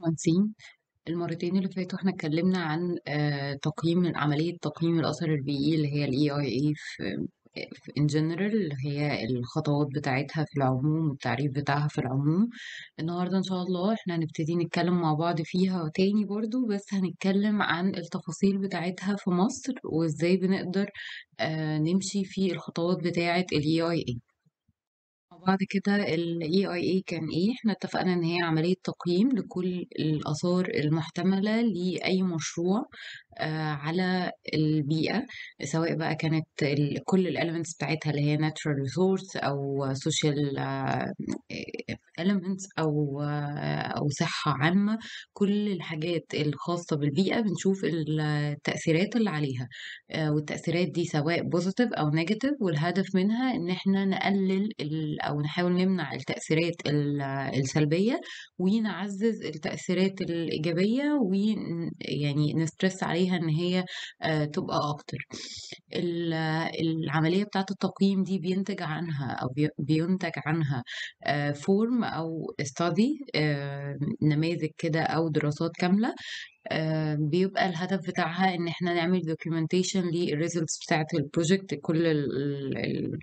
المهندسين المرتين اللي فاتوا احنا اتكلمنا عن آه، تقييم عملية تقييم الأثر البيئي e اللي هي اي e EIA في in general اللي هي الخطوات بتاعتها في العموم والتعريف بتاعها في العموم النهاردة إن شاء الله احنا هنبتدي نتكلم مع بعض فيها تاني برضو بس هنتكلم عن التفاصيل بتاعتها في مصر وازاي بنقدر آه، نمشي في الخطوات بتاعة اي EIA بعد كده ال EIA كان إيه؟ إحنا اتفقنا إن هي عملية تقييم لكل الآثار المحتملة لأي مشروع آه، على البيئة سواء بقى كانت ال- كل الاليمنتس بتاعتها اللي هي natural resource أو social آه، elements أو آه، أو صحة عامة كل الحاجات الخاصة بالبيئة بنشوف التأثيرات اللي عليها والتأثيرات دي سواء positive أو negative والهدف منها إن إحنا نقلل ال او نحاول نمنع التاثيرات السلبيه ونعزز التاثيرات الايجابيه ويعني نسترس عليها ان هي آه، تبقى اكتر العمليه بتاعه التقييم دي بينتج عنها او بينتج عنها فورم آه، او استادي آه، نماذج كده او دراسات كامله آه، بيبقى الهدف بتاعها ان احنا نعمل دوكيومنتيشن للريزلتس بتاعه البروجكت كل ال ال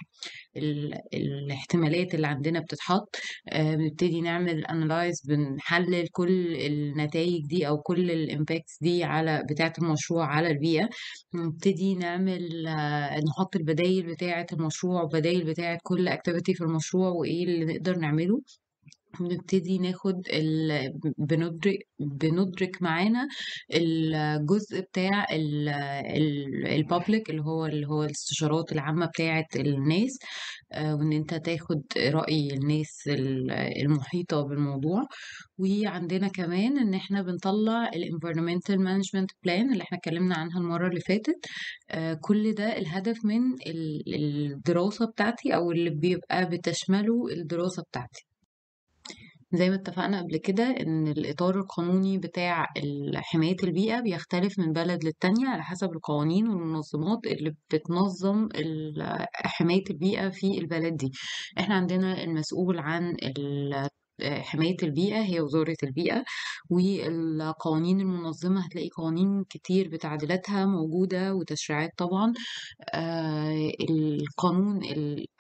ال الاحتمالات اللي عندنا بتتحط آه، بنبتدي نعمل انلايز بنحلل كل النتائج دي او كل الامباكتس دي على بتاعه المشروع على البيئه نبتدي نعمل آه، نحط البدايل بتاعه المشروع وبدايل بتاعه كل اكتيفيتي في المشروع وايه اللي نقدر نعمله بنبتدي ناخد ال... بندرك بندرك معانا الجزء بتاع ال... ال... البابليك اللي هو اللي هو الاستشارات العامة بتاعة الناس آه، وان انت تاخد رأي الناس المحيطة بالموضوع وعندنا كمان ان احنا بنطلع الانفيرمنتال مانجمنت بلان اللي احنا اتكلمنا عنها المرة اللي فاتت آه، كل ده الهدف من الدراسة بتاعتي او اللي بيبقى بتشمله الدراسة بتاعتي زي ما اتفقنا قبل كده إن الإطار القانوني بتاع حماية البيئة بيختلف من بلد للتانية على حسب القوانين والمنظمات اللي بتنظم حماية البيئة في البلد دي. إحنا عندنا المسؤول عن حماية البيئة هي وزارة البيئة والقوانين المنظمة هتلاقي قوانين كتير بتعديلاتها موجودة وتشريعات طبعا آه، القانون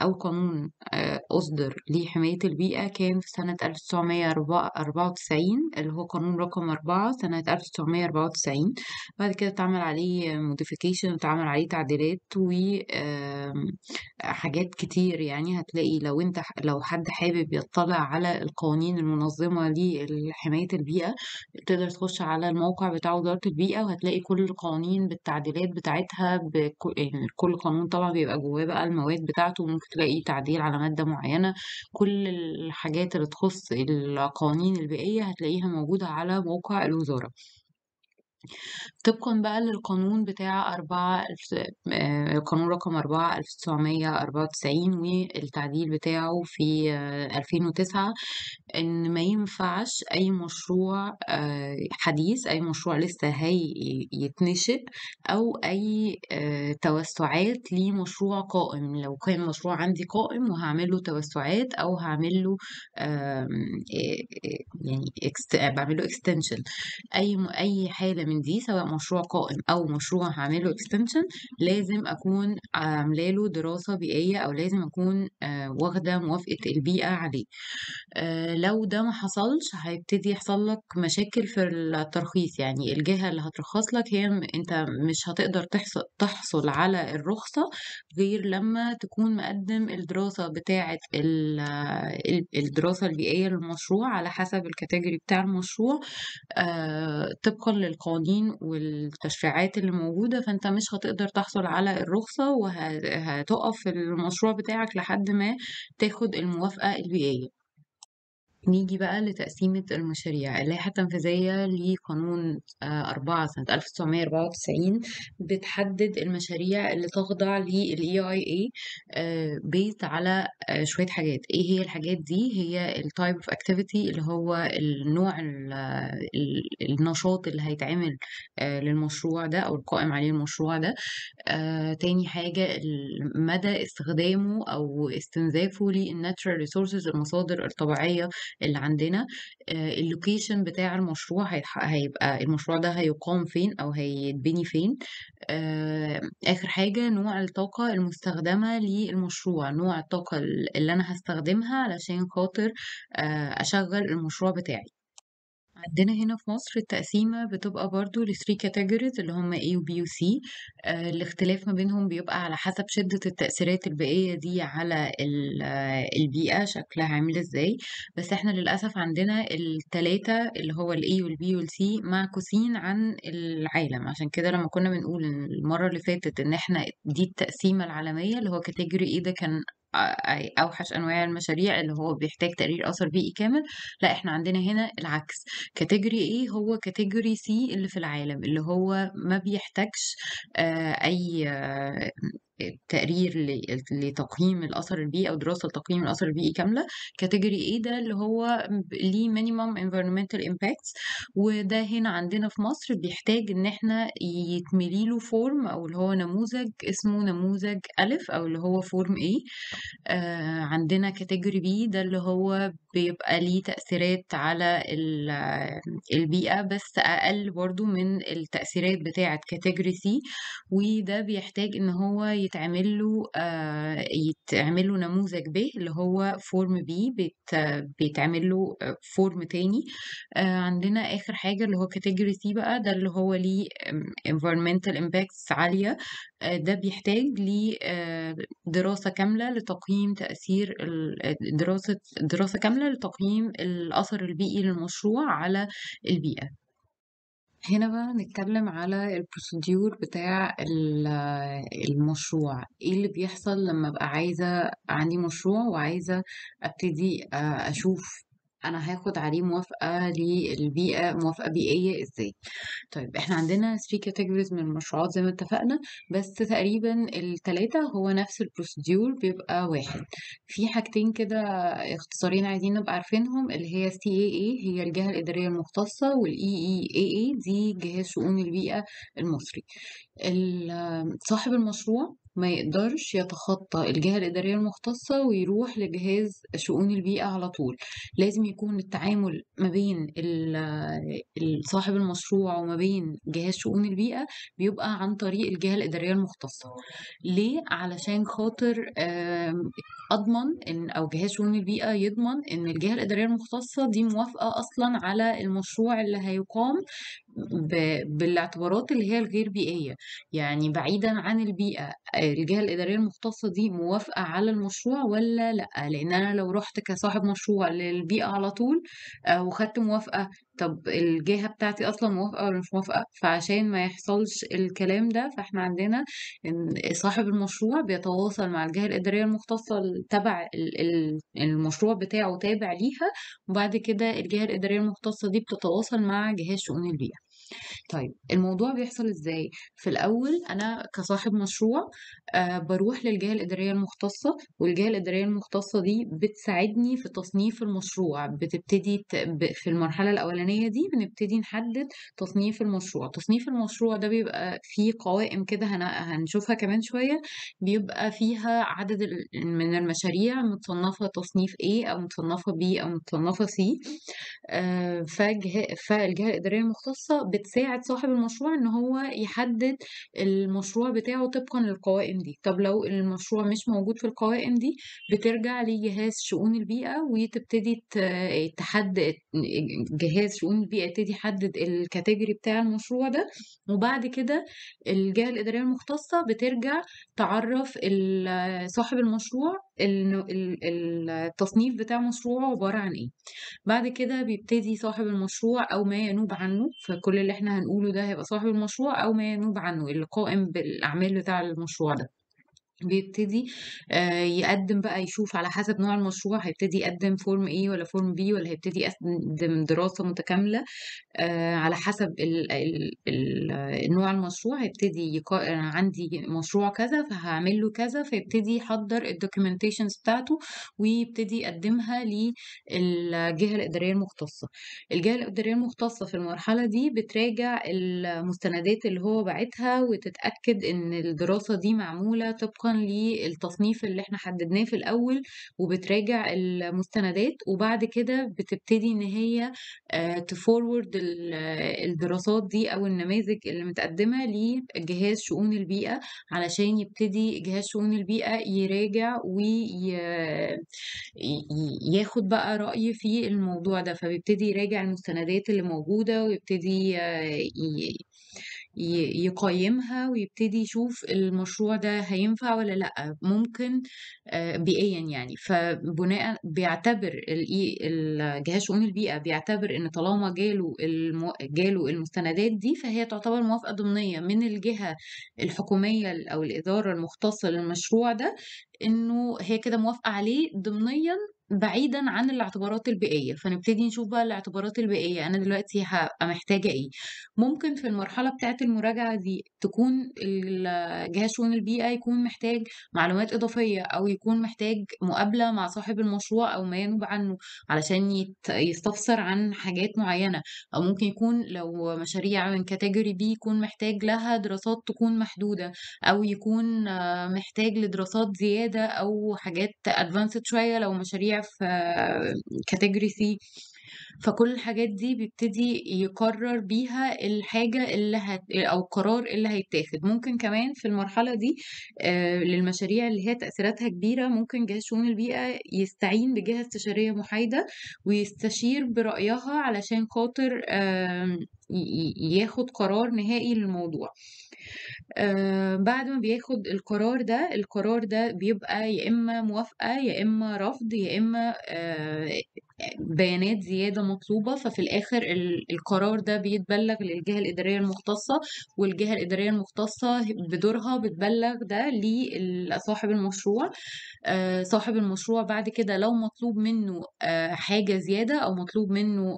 أو قانون آه، أصدر لحماية البيئة كان في سنة 1994 اللي هو قانون رقم 4 سنة 1994 بعد كده اتعمل عليه موديفيكيشن اتعمل عليه تعديلات وحاجات كتير يعني هتلاقي لو انت لو حد حابب يطلع على القانون القوانين المنظمة لحماية البيئة تقدر تخش على الموقع بتاع وزارة البيئة وهتلاقي كل القوانين بالتعديلات بتاعتها بكل يعني كل قانون طبعا بيبقى جواه بقى المواد بتاعته ممكن تلاقي تعديل على مادة معينة كل الحاجات اللي تخص القوانين البيئية هتلاقيها موجودة على موقع الوزارة طبقًا بقى للقانون بتاع أربعة ألف آآ آه، قانون رقم وتسعين والتعديل بتاعه في آه، ألفين وتسعة إن ما ينفعش أي مشروع آه، حديث، أي مشروع لسه هي يتنشئ أو أي توسُّعات لمشروع قائم، لو كان مشروع عندي قائم وهعمله توسُّعات أو هعمله يعني بعمله اكستنشن extension أي أي حالة من من دي سواء مشروع قائم او مشروع هعمله اكستنشن لازم اكون عامله له دراسه بيئيه او لازم اكون آه، واخده موافقه البيئه عليه آه، لو ده ما حصلش هيبتدي يحصل لك مشاكل في الترخيص يعني الجهه اللي هترخص لك هي انت مش هتقدر تحصل على الرخصه غير لما تكون مقدم الدراسه بتاعه الدراسه البيئيه للمشروع على حسب الكاتيجوري بتاع المشروع آه، طبقا للقانون القوانين والتشريعات اللي موجودة فأنت مش هتقدر تحصل على الرخصة وهتقف المشروع بتاعك لحد ما تاخد الموافقة البيئية نيجي بقى لتقسيمة المشاريع اللائحة التنفيذية لقانون آه، أربعة سنة ألف وتسعين بتحدد المشاريع اللي تخضع للـ EIA بيت على آه، شوية حاجات إيه هي الحاجات دي هي الـ type of activity اللي هو النوع آه، النشاط اللي هيتعمل للمشروع ده أو القائم عليه المشروع ده تاني حاجة مدى استخدامه أو استنزافه للـ natural resources المصادر الطبيعية اللي عندنا آه، اللوكيشن بتاع المشروع هيبقى المشروع ده هيقام فين او هيتبني فين آه، اخر حاجه نوع الطاقه المستخدمه للمشروع نوع الطاقه اللي انا هستخدمها علشان خاطر آه، اشغل المشروع بتاعي عندنا هنا في مصر التقسيمة بتبقى برضو 3 كاتيجوريز اللي هم A و B و C آه، الاختلاف ما بينهم بيبقى على حسب شدة التأثيرات البيئية دي على آه، البيئة شكلها عامل ازاي بس احنا للأسف عندنا التلاتة اللي هو ال A وال B وال C معكوسين عن العالم عشان كده لما كنا بنقول المرة اللي فاتت ان احنا دي التقسيمة العالمية اللي هو كاتيجوري A ده كان أي أوحش أنواع المشاريع اللي هو بيحتاج تقرير أثر بيئي كامل لا إحنا عندنا هنا العكس كاتيجوري إيه هو كاتيجوري سي اللي في العالم اللي هو ما بيحتاجش أي تقرير لتقييم الاثر البيئي او دراسه لتقييم الاثر البيئي كامله كاتيجوري ايه ده اللي هو ليه مينيمم انفيرمنتال امباكتس وده هنا عندنا في مصر بيحتاج ان احنا يتملي له فورم او اللي هو نموذج اسمه نموذج الف او اللي هو فورم ايه عندنا كاتيجوري بي ده اللي هو بيبقى ليه تأثيرات على البيئة بس أقل برضو من التأثيرات بتاعة كاتيجوري سي وده بيحتاج إن هو يتعمل له آه، يتعمل له نموذج به اللي هو فورم بي بت بيتعمل له فورم تاني آه، عندنا آخر حاجة اللي هو كاتيجوري سي بقى ده اللي هو ليه environmental impacts عالية آه، ده بيحتاج لدراسة كاملة لتقييم تأثير دراسة دراسة كاملة لتقييم الأثر البيئي للمشروع على البيئة هنا بقى نتكلم على البروسيدور بتاع المشروع ايه اللي بيحصل لما ابقى عايزة عندي مشروع وعايزة ابتدي آه، اشوف انا هاخد عليه موافقه للبيئه موافقه بيئيه ازاي طيب احنا عندنا 3 كاتيجوريز من المشروعات زي ما اتفقنا بس تقريبا التلاتة هو نفس البروسيدور بيبقى واحد في حاجتين كده اختصارين عايزين نبقى عارفينهم اللي هي سي اي اي هي الجهه الاداريه المختصه والاي اي e اي e اي دي جهاز شؤون البيئه المصري صاحب المشروع ما يقدرش يتخطى الجهة الإدارية المختصة ويروح لجهاز شؤون البيئة على طول لازم يكون التعامل ما بين صاحب المشروع وما بين جهاز شؤون البيئة بيبقى عن طريق الجهة الإدارية المختصة ليه؟ علشان خاطر أضمن إن أو جهاز شؤون البيئة يضمن إن الجهة الإدارية المختصة دي موافقة أصلا على المشروع اللي هيقام ب- بالاعتبارات اللي هي الغير بيئية يعني بعيدا عن البيئة الجهة الإدارية المختصة دي موافقة على المشروع ولا لأ لأن أنا لو رحت كصاحب مشروع للبيئة على طول آه، وخدت موافقة طب الجهة بتاعتي أصلا موافقة ولا مش موافقة فعشان ما يحصلش الكلام ده فإحنا عندنا إن صاحب المشروع بيتواصل مع الجهة الإدارية المختصة تبع المشروع بتاعه تابع ليها وبعد كده الجهة الإدارية المختصة دي بتتواصل مع جهاز شؤون البيئة طيب الموضوع بيحصل ازاي في الاول انا كصاحب مشروع آه بروح للجهه الاداريه المختصه والجهه الاداريه المختصه دي بتساعدني في تصنيف المشروع بتبتدي في المرحله الاولانيه دي بنبتدي نحدد تصنيف المشروع تصنيف المشروع ده بيبقى فيه قوائم كده هنشوفها كمان شويه بيبقى فيها عدد من المشاريع متصنفه تصنيف A او متصنفه B او متصنفه C آه فالجهه الاداريه المختصه بتساعد صاحب المشروع ان هو يحدد المشروع بتاعه طبقا للقوائم دي طب لو المشروع مش موجود في القوائم دي بترجع لجهاز شؤون البيئة وتبتدي تحدد جهاز شؤون البيئة يبتدي يحدد الكاتيجوري بتاع المشروع ده وبعد كده الجهة الإدارية المختصة بترجع تعرف صاحب المشروع التصنيف بتاع مشروعه عبارة عن ايه بعد كده بيبتدي صاحب المشروع او ما ينوب عنه في كل اللي احنا هنقوله ده هيبقى صاحب المشروع او ما ينوب عنه القائم بالاعمال بتاع المشروع ده بيبتدي آه، يقدم بقى يشوف على حسب نوع المشروع هيبتدي يقدم فورم ايه ولا فورم بي ولا هيبتدي يقدم دراسة متكاملة آه، على حسب نوع المشروع هيبتدي انا عندي مشروع كذا فهعمل له كذا فيبتدي يحضر الدوكيومنتيشنز بتاعته ويبتدي يقدمها للجهة الإدارية المختصة الجهة الإدارية المختصة في المرحلة دي بتراجع المستندات اللي هو باعتها وتتأكد إن الدراسة دي معمولة طبقا للتصنيف اللي احنا حددناه في الاول وبتراجع المستندات وبعد كده بتبتدي ان هي آه، تفورورد الدراسات دي او النماذج اللي متقدمه لجهاز شؤون البيئه علشان يبتدي جهاز شؤون البيئه يراجع وياخد بقى راي في الموضوع ده فبيبتدي يراجع المستندات اللي موجوده ويبتدي آه، يقيمها ويبتدي يشوف المشروع ده هينفع ولا لأ ممكن آه، بيئيا يعني فبناء بيعتبر الجهاز شؤون البيئة بيعتبر إن طالما جاله المو... جاله المستندات دي فهي تعتبر موافقة ضمنية من الجهة الحكومية أو الإدارة المختصة للمشروع ده انه هي كده موافقه عليه ضمنيا بعيدا عن الاعتبارات البيئيه فنبتدي نشوف بقى الاعتبارات البيئيه انا دلوقتي هبقى محتاجه ايه ممكن في المرحله بتاعه المراجعه دي تكون جهاز شؤون البيئه يكون محتاج معلومات اضافيه او يكون محتاج مقابله مع صاحب المشروع او ما ينوب عنه علشان يستفسر عن حاجات معينه او ممكن يكون لو مشاريع من كاتيجوري بي يكون محتاج لها دراسات تكون محدوده او يكون محتاج لدراسات زياده زياده او حاجات ادفانسد شويه لو مشاريع في كاتيجوري سي فكل الحاجات دي بيبتدي يقرر بيها الحاجة اللي هت... أو القرار اللي هيتاخد ممكن كمان في المرحلة دي آه، للمشاريع اللي هي تأثيراتها كبيرة ممكن جهاز شؤون البيئة يستعين بجهة استشارية محايدة ويستشير برأيها علشان خاطر ياخد قرار نهائي للموضوع آه، بعد ما بياخد القرار ده القرار ده بيبقى يا إما موافقة يا إما رفض يا إما آه، بيانات زيادة مطلوبة ففي الآخر القرار ده بيتبلغ للجهة الإدارية المختصة والجهة الإدارية المختصة بدورها بتبلغ ده لصاحب المشروع آه، صاحب المشروع بعد كده لو مطلوب منه حاجة زيادة أو مطلوب منه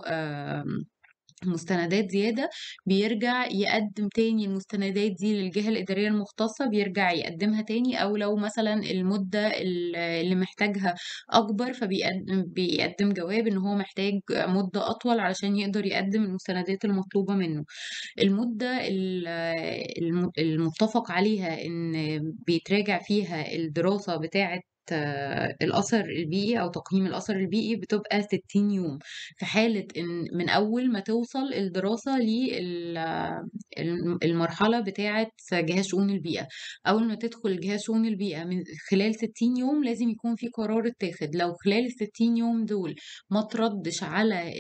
مستندات زيادة بيرجع يقدم تاني المستندات دي للجهة الإدارية المختصة بيرجع يقدمها تاني أو لو مثلا المدة اللي محتاجها أكبر فبيقدم جواب إن هو محتاج مدة أطول علشان يقدر يقدم المستندات المطلوبة منه المدة المتفق عليها إن بيتراجع فيها الدراسة بتاعة الاثر البيئي او تقييم الاثر البيئي بتبقى 60 يوم في حاله ان من اول ما توصل الدراسه للمرحله بتاعه جهاز شؤون البيئه اول ما تدخل جهاز شؤون البيئه من خلال 60 يوم لازم يكون في قرار اتاخد لو خلال ال 60 يوم دول ما تردش على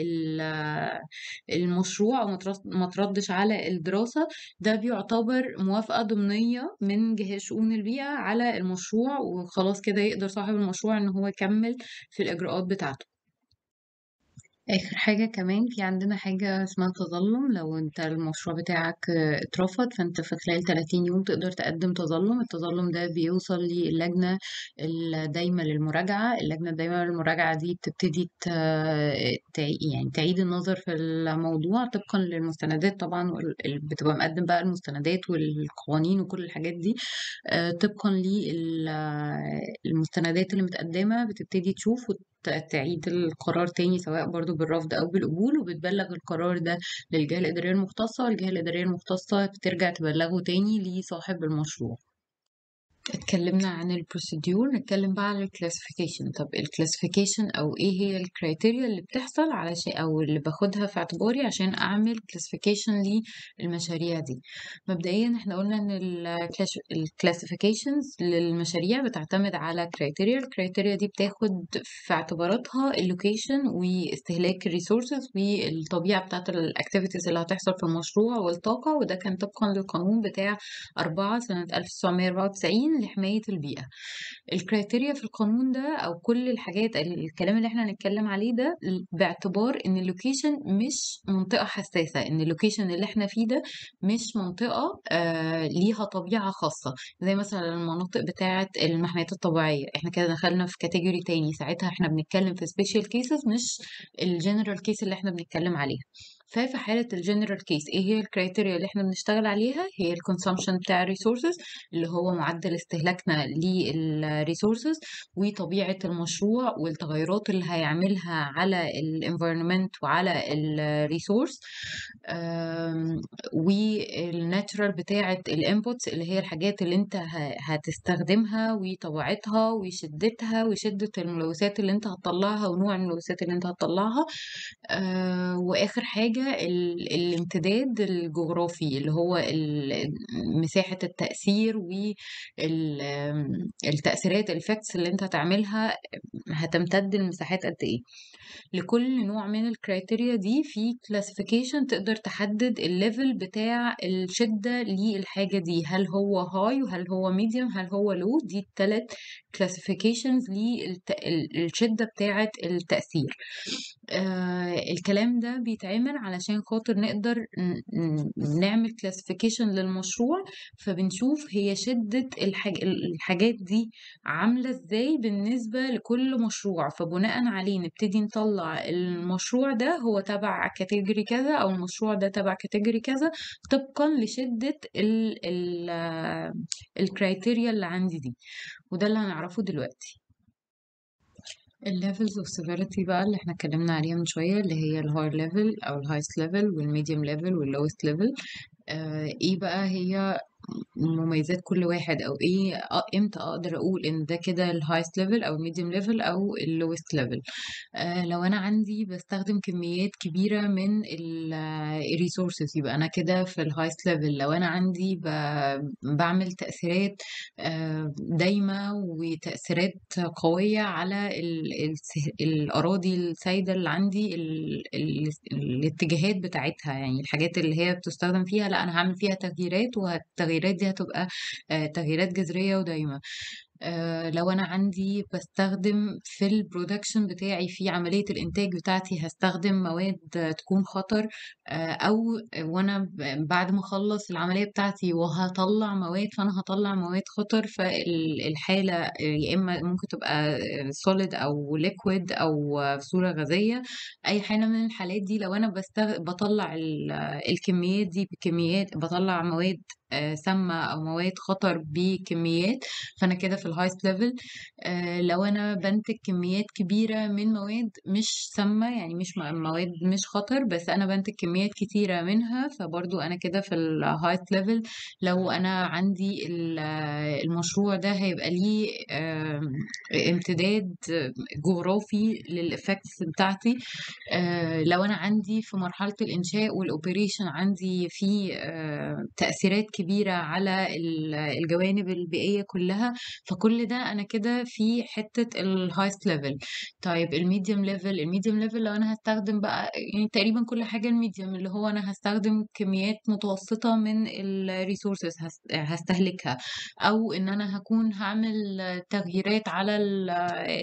المشروع او ما تردش على الدراسه ده بيعتبر موافقه ضمنيه من جهاز شؤون البيئه على المشروع وخلاص كده يقدر صاحب المشروع ان هو يكمل في الاجراءات بتاعته آخر حاجة كمان في عندنا حاجة اسمها تظلم لو انت المشروع بتاعك اترفض فانت في خلال 30 يوم تقدر تقدم تظلم التظلم ده بيوصل للجنة الدايمة للمراجعة اللجنة الدايمة للمراجعة دي بتبتدي يعني تعيد النظر في الموضوع طبقا للمستندات طبعا بتبقى مقدم بقى المستندات والقوانين وكل الحاجات دي آه، طبقا للمستندات اللي متقدمة بتبتدي تشوف تعيد القرار تاني سواء برضو بالرفض أو بالقبول وبتبلغ القرار ده للجهة الإدارية المختصة والجهة الإدارية المختصة بترجع تبلغه تاني لصاحب المشروع اتكلمنا عن البروسيدور نتكلم بقى عن الكلاسيفيكيشن طب الكلاسيفيكيشن او ايه هي الكريتيريا اللي بتحصل علشان او اللي باخدها في اعتباري عشان اعمل كلاسيفيكيشن للمشاريع دي مبدئيا احنا قلنا ان الكلاسيفيكيشنز للمشاريع بتعتمد على كريتيريا الكريتيريا دي بتاخد في اعتباراتها اللوكيشن واستهلاك الريسورسز والطبيعه بتاعه الاكتيفيتيز اللي هتحصل في المشروع والطاقه وده كان طبقا للقانون بتاع 4 سنه 1994 لحماية البيئة الكريتيريا في القانون ده أو كل الحاجات الكلام اللي احنا هنتكلم عليه ده باعتبار إن اللوكيشن مش منطقة حساسة إن اللوكيشن اللي احنا فيه ده مش منطقة آه ليها طبيعة خاصة زي مثلا المناطق بتاعة المحميات الطبيعية احنا كده دخلنا في كاتيجوري تاني ساعتها احنا بنتكلم في سبيشال كيسز مش الجنرال كيس اللي احنا بنتكلم عليها ففي حالة الجنرال كيس ايه هي الكريتيريا اللي احنا بنشتغل عليها هي consumption بتاع الريسورسز اللي هو معدل استهلاكنا للريسورسز وطبيعة المشروع والتغيرات اللي هيعملها على الانفيرمنت وعلى الريسورس والناتشرال بتاعة الانبوتس اللي هي الحاجات اللي انت هتستخدمها وطبيعتها وشدتها وشدة الملوثات اللي انت هتطلعها ونوع الملوثات اللي انت هتطلعها آه، واخر حاجة حاجة ال... الامتداد الجغرافي اللي هو ال... مساحة التأثير والتأثيرات الإفكتس اللي أنت هتعملها هتمتد لمساحات قد إيه لكل نوع من الكريتيريا دي في كلاسيفيكيشن تقدر تحدد الليفل بتاع الشدة للحاجة دي هل هو هاي وهل هو ميديوم هل هو لو دي الثلاث كلاسيفيكيشنز للشدة بتاعة التأثير آه الكلام ده بيتعمل علشان خاطر نقدر نعمل كلاسيفيكيشن للمشروع فبنشوف هي شدة الحاج... الحاجات دي عاملة ازاي بالنسبة لكل مشروع فبناء عليه نبتدي نطلع هطلع المشروع ده هو تبع كاتيجوري كذا او المشروع ده تبع كاتيجوري كذا طبقا لشدة الكرايتيريا اللي عندي دي وده اللي هنعرفه دلوقتي الليفلز اوف سيفيريتي بقى اللي احنا اتكلمنا عليها من شويه اللي هي الهاير ليفل او الهايست ليفل والميديوم ليفل واللوست ليفل ايه بقى هي مميزات كل واحد او ايه امتى اقدر اقول ان ده كده الهايست ليفل او الميديوم ليفل او اللوست ليفل آه، لو انا عندي بستخدم كميات كبيره من الريسورسز يبقى انا كده في الهايست ليفل لو انا عندي بعمل تاثيرات آه، دايمه وتاثيرات قويه على الاراضي السايده اللي عندي الاتجاهات بتاعتها يعني الحاجات اللي هي بتستخدم فيها لا انا هعمل فيها تغييرات وهتغير التغييرات دي هتبقى آه، تغييرات جذرية ودايمة آه، لو انا عندي بستخدم في البرودكشن بتاعي في عملية الانتاج بتاعتي هستخدم مواد تكون خطر آه، او وانا بعد ما اخلص العملية بتاعتي وهطلع مواد فانا هطلع مواد خطر فالحالة يا اما ممكن تبقى سوليد او ليكويد او في صورة غازية اي حالة من الحالات دي لو انا بطلع الكميات دي بكميات بطلع مواد سامة أو مواد خطر بكميات فأنا كده في الهايست آه، ليفل لو أنا بنتج كميات كبيرة من مواد مش سامة يعني مش مواد مش خطر بس أنا بنتج كميات كتيرة منها فبرضو أنا كده في الهايست ليفل لو أنا عندي المشروع ده هيبقى ليه امتداد جغرافي للإفكتس بتاعتي آه، لو أنا عندي في مرحلة الإنشاء والأوبريشن عندي في آه، تأثيرات كبيرة على الجوانب البيئية كلها فكل ده أنا كده في حتة الهايست ليفل طيب الميديوم ليفل الميديوم ليفل لو أنا هستخدم بقى يعني تقريبا كل حاجة الميديوم اللي هو أنا هستخدم كميات متوسطة من الريسورسز هستهلكها أو إن أنا هكون هعمل تغييرات على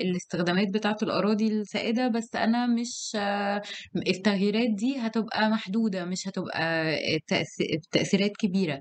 الاستخدامات بتاعة الأراضي السائدة بس أنا مش التغييرات دي هتبقى محدودة مش هتبقى تأثيرات كبيرة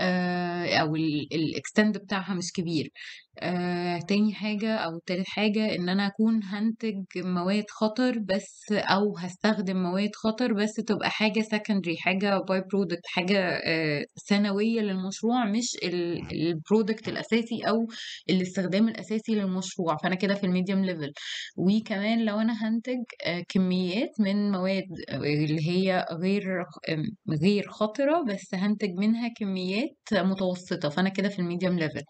آه، او الاكستند بتاعها مش كبير آه، تاني حاجة او تالت حاجة ان انا اكون هنتج مواد خطر بس او هستخدم مواد خطر بس تبقى حاجة secondary حاجة باي برودكت حاجة آه، ثانوية للمشروع مش البرودكت الاساسي او الاستخدام الاساسي للمشروع فانا كده في الميديوم ليفل وكمان لو انا هنتج كميات من مواد اللي هي غير غير خطرة بس هنتج منها كميات لغايه متوسطه فانا كده في الميديوم ليفل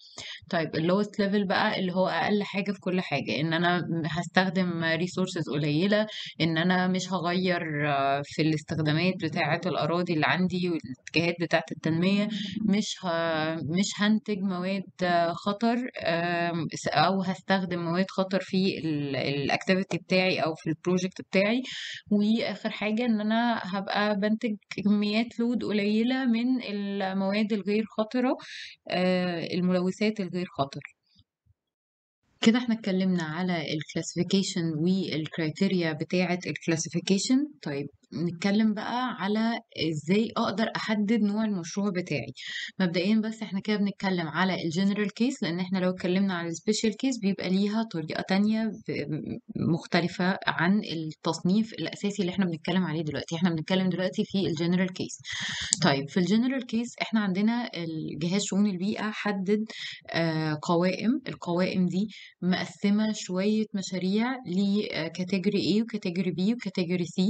طيب اللوست ليفل بقى اللي هو اقل حاجه في كل حاجه ان انا هستخدم ريسورسز قليله ان انا مش هغير آه، في الاستخدامات بتاعه الاراضي اللي عندي والاتجاهات بتاعه التنميه مش ه... مش هنتج مواد آه، خطر او هستخدم مواد خطر في الاكتيفيتي بتاعي او في البروجكت بتاعي واخر حاجه ان انا هبقى بنتج كميات لود قليله من المواد الغير الغير خطرة آه، الملوثات الغير خطر كده احنا اتكلمنا على الكلاسيفيكيشن والكريتيريا بتاعة الكلاسيفيكيشن طيب نتكلم بقى على ازاي اقدر احدد نوع المشروع بتاعي مبدئيا بس احنا كده بنتكلم على الجنرال كيس لان احنا لو اتكلمنا على السبيشال كيس بيبقى ليها طريقة تانية مختلفة عن التصنيف الاساسي اللي احنا بنتكلم عليه دلوقتي احنا بنتكلم دلوقتي في الجنرال كيس طيب في الجنرال كيس احنا عندنا الجهاز شؤون البيئة حدد آه، قوائم القوائم دي مقسمة شوية مشاريع لكاتيجوري آه، A وكاتيجوري B وكاتيجوري C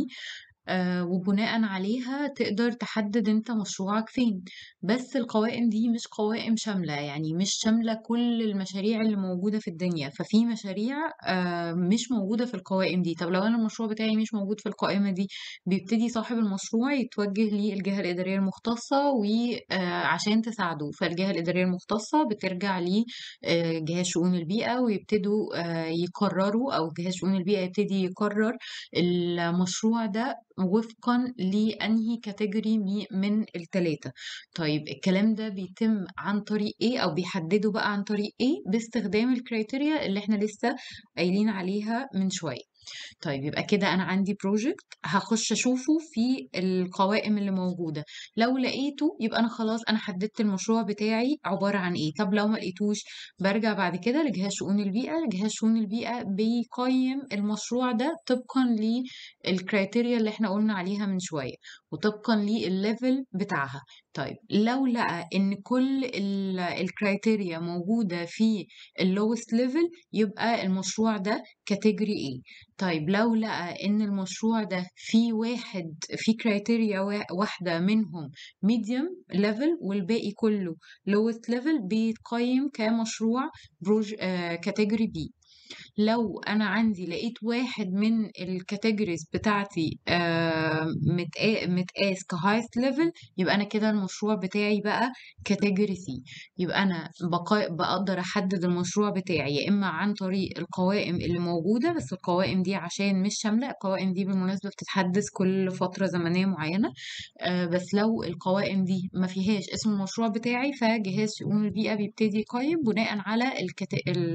آه، وبناء عليها تقدر تحدد انت مشروعك فين بس القوائم دي مش قوائم شاملة يعني مش شاملة كل المشاريع اللي موجودة في الدنيا ففي مشاريع آه، مش موجودة في القوائم دي طب لو انا المشروع بتاعي مش موجود في القائمة دي بيبتدي صاحب المشروع يتوجه للجهة الإدارية المختصة وعشان آه، تساعده فالجهة الإدارية المختصة بترجع لجهة شؤون البيئة ويبتدوا يقرروا أو جهاز شؤون البيئة يبتدي يقرر المشروع ده وفقا لانهي كاتيجوري من الثلاثه طيب الكلام ده بيتم عن طريق ايه او بيحدده بقى عن طريق ايه باستخدام الكريتيريا اللي احنا لسه قايلين عليها من شويه طيب يبقى كده أنا عندي بروجكت هخش أشوفه في القوائم اللي موجودة لو لقيته يبقى أنا خلاص أنا حددت المشروع بتاعي عبارة عن إيه طب لو ما لقيتوش برجع بعد كده لجهاز شؤون البيئة جهاز شؤون البيئة بيقيم المشروع ده طبقا للكريتيريا اللي احنا قلنا عليها من شوية وطبقا للليفل بتاعها طيب لو لقى إن كل الكرايتيريا موجودة في اللوست level يبقى المشروع ده كاتيجوري A طيب لو لقى إن المشروع ده في واحد في كرايتيريا واحدة منهم medium level والباقي كله lowest level بيتقيم كمشروع كاتيجوري آه، B لو انا عندي لقيت واحد من الكاتيجوريز بتاعتي آه، متقاس كهايست ليفل يبقى انا كده المشروع بتاعي بقى كاتيجوري سي يبقى انا بقا- بقدر احدد المشروع بتاعي يا اما عن طريق القوائم اللي موجوده بس القوائم دي عشان مش شامله القوائم دي بالمناسبه بتتحدث كل فتره زمنيه معينه آه، بس لو القوائم دي ما فيهاش اسم المشروع بتاعي فجهاز شؤون البيئه بيبتدي يقيم بناء على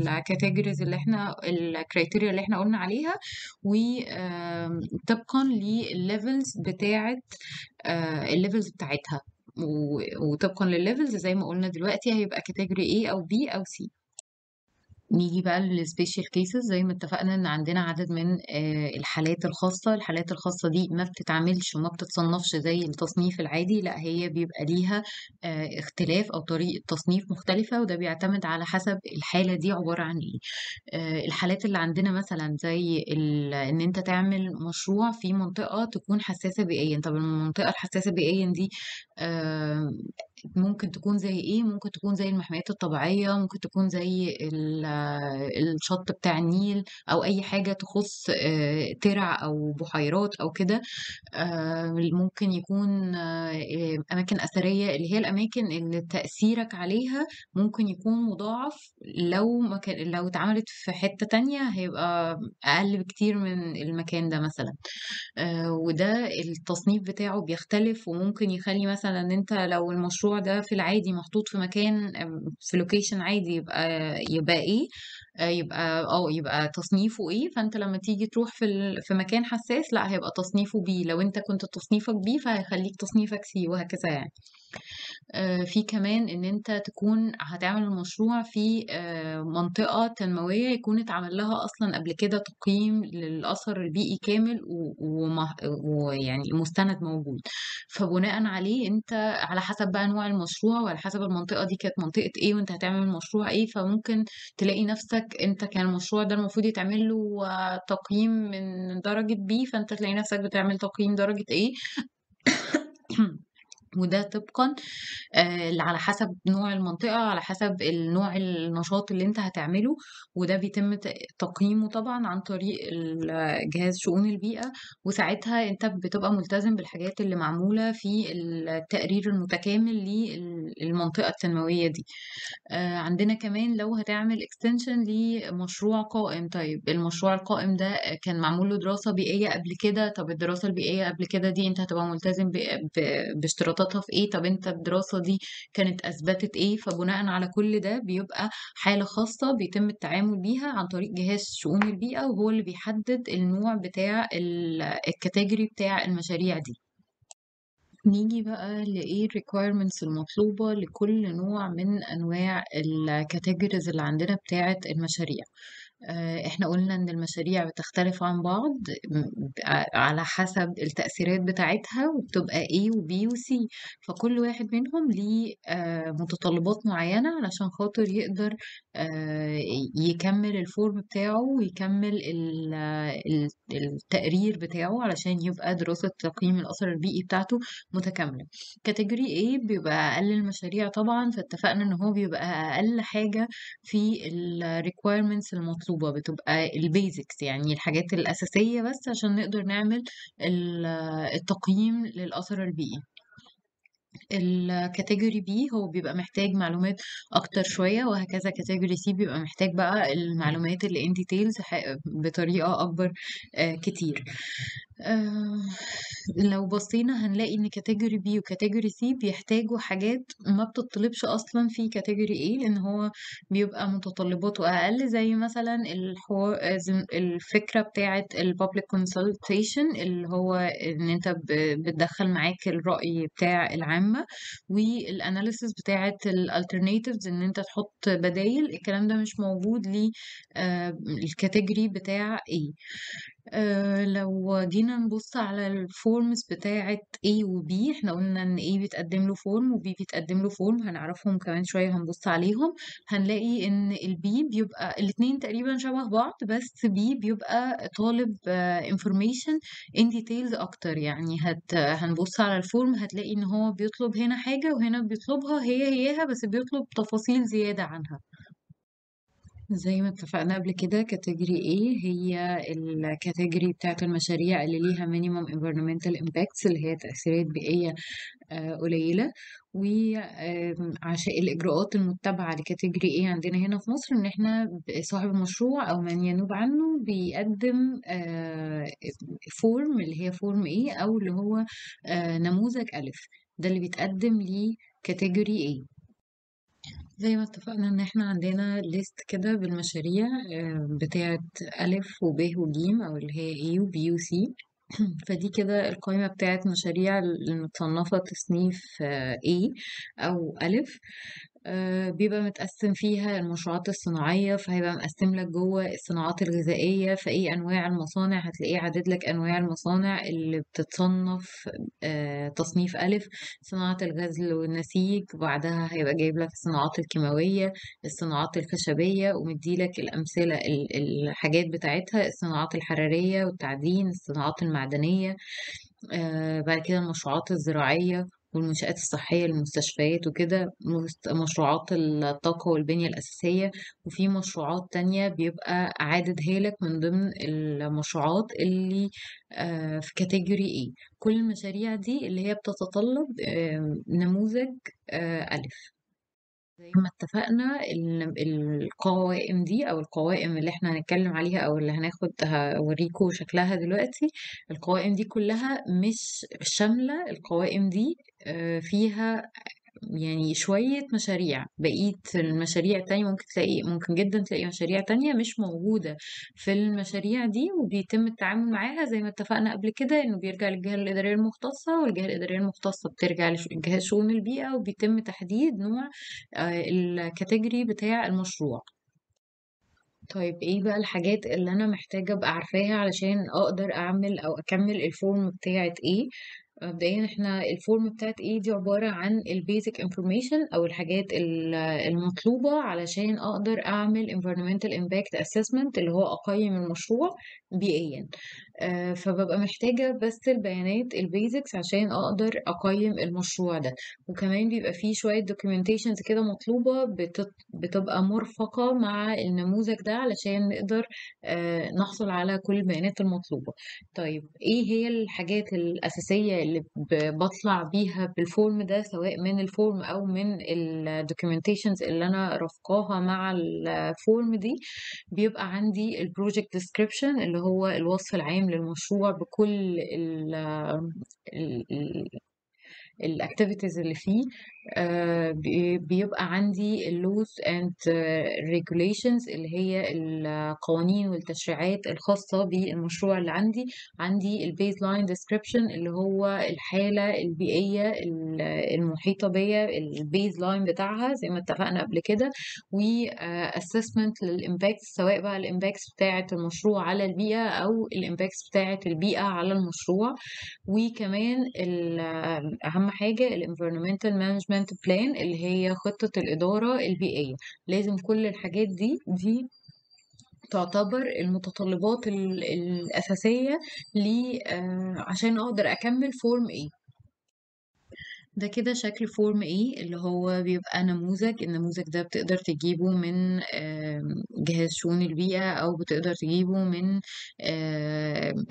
الكاتيجوريز اللي احنا الكريتيريا اللي احنا قلنا عليها وطبقا للليفلز بتاعه آه، الليفلز بتاعتها وطبقا للليفلز زي ما قلنا دلوقتي هيبقى كاتيجوري A او B او C نيجي بقى للسبيشال كيسز زي ما اتفقنا ان عندنا عدد من آه، الحالات الخاصة الحالات الخاصة دي ما بتتعملش وما بتتصنفش زي التصنيف العادي لا هي بيبقى ليها آه، اختلاف او طريقة تصنيف مختلفة وده بيعتمد على حسب الحالة دي عبارة عن ايه آه، الحالات اللي عندنا مثلا زي ان انت تعمل مشروع في منطقة تكون حساسة بيئيا طب المنطقة الحساسة بيئيا دي ممكن تكون زي إيه؟ ممكن تكون زي المحميات الطبيعية، ممكن تكون زي الشط بتاع النيل أو أي حاجة تخُص آه، ترع أو بحيرات أو كده، آه، ممكن يكون آه، أماكن أثرية، اللي هي الأماكن اللي تأثيرك عليها ممكن يكون مضاعف لو مكان لو اتعملت في حتة تانية هيبقى أقل بكتير من المكان ده مثلًا، وده التصنيف بتاعه بيختلف وممكن يخلّي مثلًا أنت لو المشروع ده في العادي محطوط في مكان آه، في لوكيشن عادي يبقى يبقى ايه آه، يبقى اه يبقى تصنيفه ايه فانت لما تيجي تروح في في مكان حساس لا هيبقى تصنيفه بي لو انت كنت تصنيفك بي فهيخليك تصنيفك سي وهكذا يعني آه، في كمان إن أنت تكون هتعمل المشروع في آه، منطقة تنموية يكون اتعمل لها أصلا قبل كده تقييم للأثر البيئي كامل ويعني مستند موجود فبناء عليه أنت على حسب بقى نوع المشروع وعلى حسب المنطقة دي كانت منطقة إيه وأنت هتعمل المشروع إيه فممكن تلاقي نفسك أنت كان المشروع ده المفروض يتعمل له آه، تقييم من درجة بي فأنت تلاقي نفسك بتعمل تقييم درجة إيه وده طبقا آه على حسب نوع المنطقة على حسب النوع النشاط اللي انت هتعمله وده بيتم تقييمه طبعا عن طريق جهاز شؤون البيئة وساعتها انت بتبقى ملتزم بالحاجات اللي معمولة في التقرير المتكامل للمنطقة التنموية دي آه عندنا كمان لو هتعمل اكستنشن لمشروع قائم طيب المشروع القائم ده كان معمول له دراسة بيئية قبل كده طب الدراسة البيئية قبل كده دي انت هتبقى ملتزم باشتراطات مخططه في ايه طب انت الدراسه دي كانت اثبتت ايه فبناء على كل ده بيبقى حاله خاصه بيتم التعامل بيها عن طريق جهاز شؤون البيئه وهو اللي بيحدد النوع بتاع الكاتيجوري بتاع المشاريع دي نيجي بقى لإيه الريكويرمنتس المطلوبة لكل نوع من أنواع الكاتيجوريز اللي عندنا بتاعة المشاريع آه، احنا قلنا ان المشاريع بتختلف عن بعض على حسب التأثيرات بتاعتها وبتبقى A و B و C فكل واحد منهم ليه آه، متطلبات معينة علشان خاطر يقدر آه، يكمل الفورم بتاعه ويكمل التقرير بتاعه علشان يبقى دراسة تقييم الأثر البيئي بتاعته متكاملة كاتيجوري A بيبقى أقل المشاريع طبعا فاتفقنا ان هو بيبقى أقل حاجة في ال requirements المطلوبة مطلوبه بتبقى البيزكس يعني الحاجات الأساسية بس عشان نقدر نعمل التقييم للأثر البيئي الكاتيجوري بي هو بيبقى محتاج معلومات اكتر شويه وهكذا كاتيجوري سي بيبقى محتاج بقى المعلومات اللي ان ديتيلز بطريقه اكبر آه، كتير آه، لو بصينا هنلاقي ان كاتيجوري بي وكاتيجوري سي بيحتاجوا حاجات ما بتطلبش اصلا في كاتيجوري اي لان هو بيبقى متطلباته اقل زي مثلا الحوار الفكره بتاعه البابليك كونسلتيشن اللي هو ان انت بتدخل معاك الراي بتاع العام مهمة والاناليسيس بتاعة الالترناتيفز ان انت تحط بدايل الكلام ده مش موجود للكاتيجوري آه، بتاع ايه آه، لو جينا نبُص على الفورمز بتاعة A B إحنا قُلنا إن A بيتقدّم له و B بيتقدّم له فورم هنعرفهم كمان شوية هنبص عليهم، هنلاقي إن ال B بيبقى الاتنين تقريبًا شَبه بعض، بس B بيبقى طالب آه، information in details أكتر، يعني هت هنبُص على الفورم هتلاقي إن هو بيطلب هنا حاجة وهنا بيطلبها هي هيها بس بيطلب تفاصيل زيادة عنها. زي ما اتفقنا قبل كده كاتيجوري A هي الكاتيجوري بتاعة المشاريع اللي ليها minimum environmental impacts اللي هي تأثيرات بيئية آه، قليلة وعشان الإجراءات المتبعة لكاتيجوري A عندنا هنا في مصر إن إحنا صاحب المشروع أو من ينوب عنه بيقدم فورم آه، اللي هي فورم A أو اللي هو آه، نموذج ألف ده اللي بيتقدم لكاتيجوري A زي ما اتفقنا إن إحنا عندنا ليست كده بالمشاريع أ آه، و ألف وب ج أو اللي هي A و وC فدي كده القائمة بتاعة مشاريع المتصنفة تصنيف آه، A أو ألف آه، بيبقى متقسم فيها المشروعات الصناعية فهيبقى مقسم لك جوه الصناعات الغذائية فأي أنواع المصانع هتلاقيه عدد لك أنواع المصانع اللي بتتصنف آه، تصنيف ألف صناعة الغزل والنسيج بعدها هيبقى جايب لك الصناعات الكيماوية الصناعات الخشبية ومديلك الأمثلة الحاجات بتاعتها الصناعات الحرارية والتعدين الصناعات المعدنية آه، بعد كده المشروعات الزراعية والمنشآت الصحية المستشفيات وكده مشروعات الطاقة والبنية الأساسية وفي مشروعات تانية بيبقى إعادة هيلك من ضمن المشروعات اللي آه، في كاتيجوري ايه كل المشاريع دي اللي هي بتتطلب نموذج آه، ألف زي ما اتفقنا القوائم دي أو القوائم اللي إحنا هنتكلم عليها أو اللي هناخد هاوريكوا شكلها دلوقتي، القوائم دي كلها مش شاملة القوائم دي آه، فيها يعني شوية مشاريع بقية المشاريع التانية ممكن تلاقي ممكن جدا تلاقي مشاريع تانية مش موجودة في المشاريع دي وبيتم التعامل معاها زي ما اتفقنا قبل كده انه بيرجع للجهة الإدارية المختصة والجهة الإدارية المختصة بترجع لجهة شؤون البيئة وبيتم تحديد نوع آه، الكاتيجوري بتاع المشروع طيب ايه بقى الحاجات اللي انا محتاجة ابقى عارفاها علشان اقدر اعمل او اكمل الفورم بتاعت ايه مبدئيا احنا الفورم بتاعت ايه دي عبارة عن البيزك انفورميشن او الحاجات المطلوبة علشان اقدر اعمل environmental impact assessment اللي هو اقيم المشروع بيئيا آه، فببقى محتاجة بس البيانات البيزكس عشان أقدر أقيم المشروع ده وكمان بيبقى فيه شوية دوكيومنتيشنز كده مطلوبة بتبقى مرفقة مع النموذج ده علشان نقدر آه، نحصل على كل البيانات المطلوبة طيب إيه هي الحاجات الأساسية اللي بطلع بيها بالفورم ده سواء من الفورم أو من الدوكيومنتيشنز اللي أنا رافقاها مع الفورم دي بيبقى عندي البروجكت ديسكريبشن اللي هو الوصف العام القيم للمشروع بكل الاكتيفيتيز اللي فيه آه، بيبقى عندي اللوز اند ريجوليشنز اللي هي القوانين والتشريعات الخاصة بالمشروع اللي عندي عندي البيز لاين ديسكريبشن اللي هو الحالة البيئية المحيطة بيا البيز لاين بتاعها زي ما اتفقنا قبل كده واسسمنت آه، للامباكتس سواء بقى الامباكتس بتاعة المشروع على البيئة او الامباكتس بتاعة البيئة على المشروع وكمان آه، اهم حاجة الانفيرمنتال مانجمنت management plan اللي هي خطة الإدارة البيئية لازم كل الحاجات دي دي تعتبر المتطلبات الأساسية لي آه، عشان أقدر أكمل فورم A ده كده شكل فورم A اللي هو بيبقى نموذج النموذج ده بتقدر تجيبه من جهاز شؤون البيئة أو بتقدر تجيبه من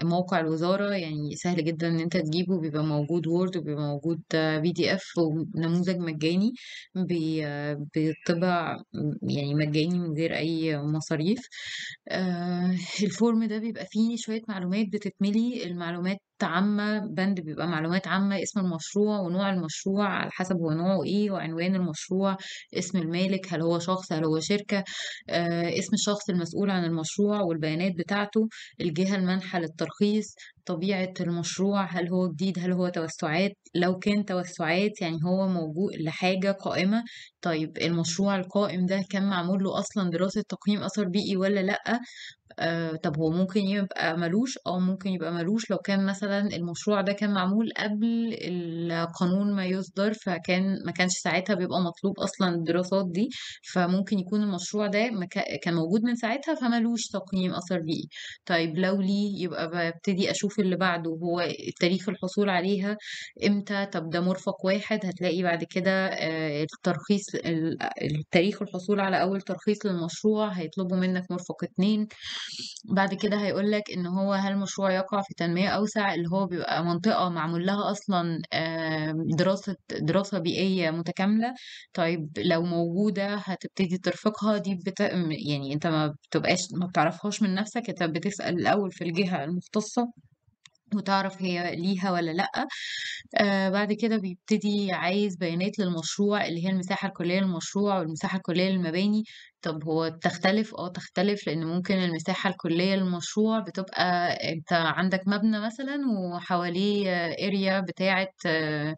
موقع الوزارة يعني سهل جدا إن أنت تجيبه بيبقى موجود وورد وبيبقى موجود بي دي اف ونموذج مجاني بيطبع يعني مجاني من غير أي مصاريف آه، الفورم ده بيبقى فيه شوية معلومات بتتملي المعلومات عامة بند بيبقى معلومات عامة اسم المشروع ونوع المشروع على حسب هو نوعه ايه وعنوان المشروع اسم المالك هل هو شخص هل هو شركة آه اسم الشخص المسؤول عن المشروع والبيانات بتاعته الجهة المنحة للترخيص طبيعة المشروع هل هو جديد هل هو توسعات لو كان توسعات يعني هو موجود لحاجة قائمة طيب المشروع القائم ده كان معمول له أصلا دراسة تقييم أثر بيئي ولا لأ آه طب هو ممكن يبقى ملوش او آه، ممكن يبقى ملوش لو كان مثلا المشروع ده كان معمول قبل القانون ما يصدر فكان ما كانش ساعتها بيبقى مطلوب اصلا الدراسات دي فممكن يكون المشروع ده كان موجود من ساعتها فملوش تقييم اثر بيئي طيب لو ليه يبقى ببتدي اشوف اللي بعده هو تاريخ الحصول عليها امتى طب ده مرفق واحد هتلاقي بعد كده آه الترخيص التاريخ الحصول على اول ترخيص للمشروع هيطلبوا منك مرفق اتنين بعد كده هيقول لك ان هو هل المشروع يقع في تنميه اوسع اللي هو بيبقى منطقه معمول لها اصلا دراسه دراسه بيئيه متكامله طيب لو موجوده هتبتدي ترفقها دي بت... يعني انت ما بتبقاش ما بتعرفهاش من نفسك انت بتسال الاول في الجهه المختصه وتعرف هي ليها ولا لأ آه بعد كده بيبتدي عايز بيانات للمشروع اللي هي المساحة الكلية للمشروع والمساحة الكلية للمباني طب هو تختلف آه، تختلف لأن ممكن المساحة الكلية للمشروع بتبقى أنت عندك مبنى مثلًا وحواليه اريا بتاعة آه،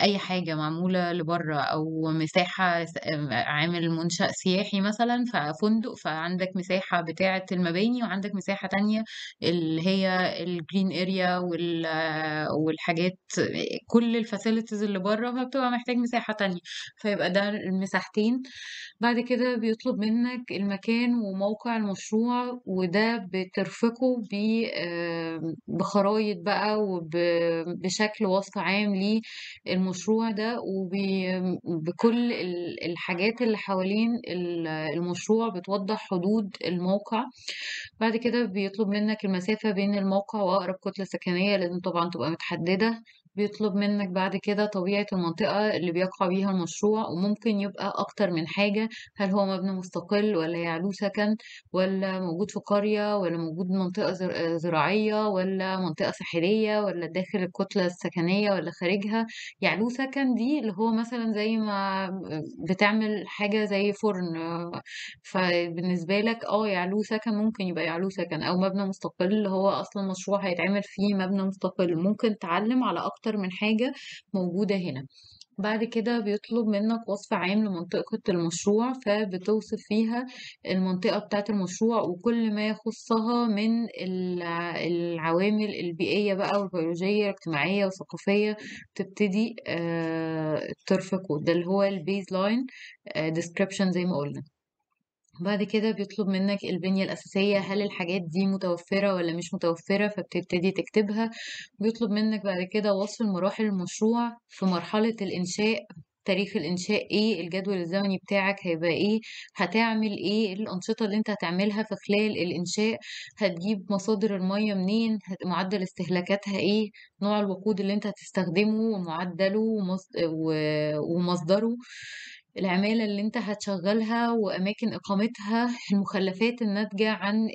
أي حاجة معمولة لبرّه أو مساحة آه، عامل منشأ سياحي مثلًا ففندق، فعندك مساحة بتاعة المباني وعندك مساحة تانية اللي هي الجرين اريا والحاجات كل الفاسيلتيز اللي برّه، فبتبقى محتاج مساحة تانية، فيبقى ده المساحتين بعد كده بيطلب منك المكان وموقع المشروع وده بترفقه بخرايط بقى وبشكل وصف عام للمشروع ده وبكل الحاجات اللي حوالين المشروع بتوضح حدود الموقع بعد كده بيطلب منك المسافة بين الموقع وأقرب كتلة سكنية لازم طبعا تبقى متحددة بيطلب منك بعد كده طبيعة المنطقة اللي بيقع بيها المشروع وممكن يبقى أكتر من حاجة هل هو مبنى مستقل ولا يعلو سكن ولا موجود في قرية ولا موجود منطقة زراعية ولا منطقة ساحلية ولا داخل الكتلة السكنية ولا خارجها يعلو سكن دي اللي هو مثلا زي ما بتعمل حاجة زي فرن فبالنسبة لك اه يعلو سكن ممكن يبقى يعلو سكن أو مبنى مستقل اللي هو أصلا مشروع هيتعمل فيه مبنى مستقل ممكن تعلم على أكتر أكتر من حاجة موجودة هنا بعد كده بيطلب منك وصف عام لمنطقة المشروع فبتوصف فيها المنطقة بتاعة المشروع وكل ما يخصها من العوامل البيئية بقى والبيولوجية الاجتماعية والثقافية تبتدي آه، ترفقه ده اللي هو البيز لاين ديسكريبشن زي ما قلنا بعد كده بيطلب منك البنية الأساسية هل الحاجات دي متوفرة ولا مش متوفرة فبتبتدي تكتبها بيطلب منك بعد كده وصف مراحل المشروع في مرحلة الإنشاء تاريخ الإنشاء إيه الجدول الزمني بتاعك هيبقى إيه هتعمل إيه الأنشطة اللي أنت هتعملها في خلال الإنشاء هتجيب مصادر المية منين معدل استهلاكاتها إيه نوع الوقود اللي أنت هتستخدمه ومعدله ومصدره العمالة اللي انت هتشغلها وأماكن إقامتها المخلفات الناتجة عن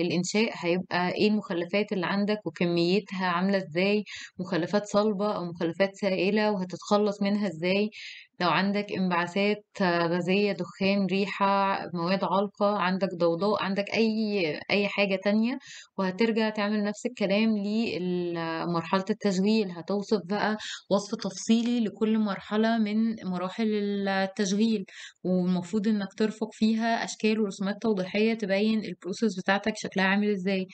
الإنشاء هيبقى ايه المخلفات اللي عندك وكميتها عاملة ازاي مخلفات صلبة أو مخلفات سائلة وهتتخلص منها ازاي لو عندك انبعاثات غازية دخان ريحة مواد عالقة عندك ضوضاء عندك أي أي حاجة تانية وهترجع تعمل نفس الكلام لمرحلة التشغيل هتوصف بقى وصف تفصيلي لكل مرحلة من مراحل التشغيل والمفروض إنك ترفق فيها أشكال ورسومات توضيحية تبين البروسيس بتاعتك شكلها عامل إزاي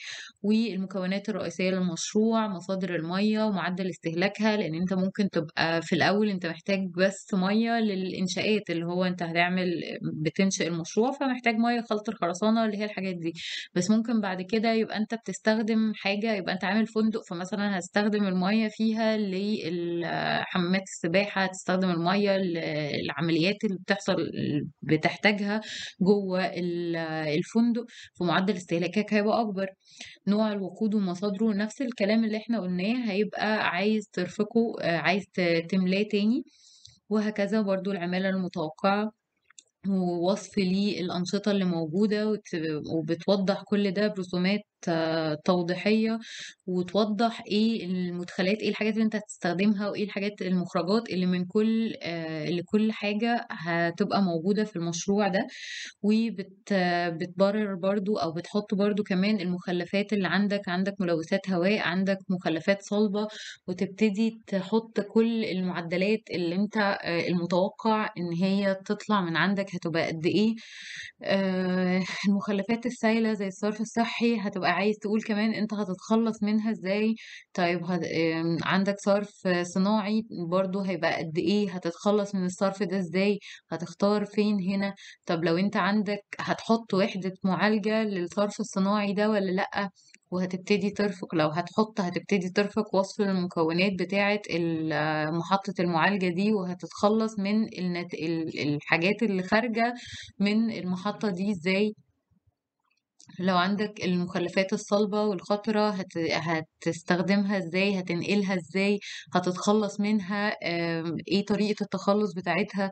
والمكونات الرئيسية للمشروع مصادر المية ومعدل استهلاكها لأن أنت ممكن تبقى في الأول أنت محتاج بس مية ميه للانشاءات اللي هو انت هتعمل بتنشئ المشروع فمحتاج ميه خلط الخرسانه اللي هي الحاجات دي بس ممكن بعد كده يبقى انت بتستخدم حاجه يبقى انت عامل فندق فمثلا هتستخدم الميه فيها لحمامات السباحه هتستخدم الميه للعمليات اللي بتحصل بتحتاجها جوه الفندق فمعدل استهلاكك هيبقى اكبر نوع الوقود ومصادره نفس الكلام اللي احنا قلناه هيبقى عايز ترفقه آه، عايز تملاه تاني وهكذا برضو العمالة المتوقعة ووصف للأنشطة اللي موجودة وبتوضح كل ده برسومات توضيحية وتوضح ايه المدخلات ايه الحاجات اللي انت هتستخدمها وايه الحاجات المخرجات اللي من كل آه، اللي كل حاجة هتبقى موجودة في المشروع ده وبتبرر برضو او بتحط برضو كمان المخلفات اللي عندك عندك ملوثات هواء عندك مخلفات صلبة وتبتدي تحط كل المعدلات اللي انت آه، المتوقع ان هي تطلع من عندك هتبقى قد ايه آه، المخلفات السائلة زي الصرف الصحي هتبقى عايز تقول كمان انت هتتخلص منها ازاي طيب هد... عندك صرف صناعي برضو هيبقى قد ايه هتتخلص من الصرف ده ازاي هتختار فين هنا طب لو انت عندك هتحط وحدة معالجة للصرف الصناعي ده ولا لأ وهتبتدي ترفق لو هتحط هتبتدي ترفق وصف المكونات بتاعة محطة المعالجة دي وهتتخلص من الحاجات اللي خارجة من المحطة دي ازاي لو عندك المخلفات الصلبة والخطرة هت... هتستخدمها ازاي هتنقلها ازاي هتتخلص منها ايه طريقة التخلص بتاعتها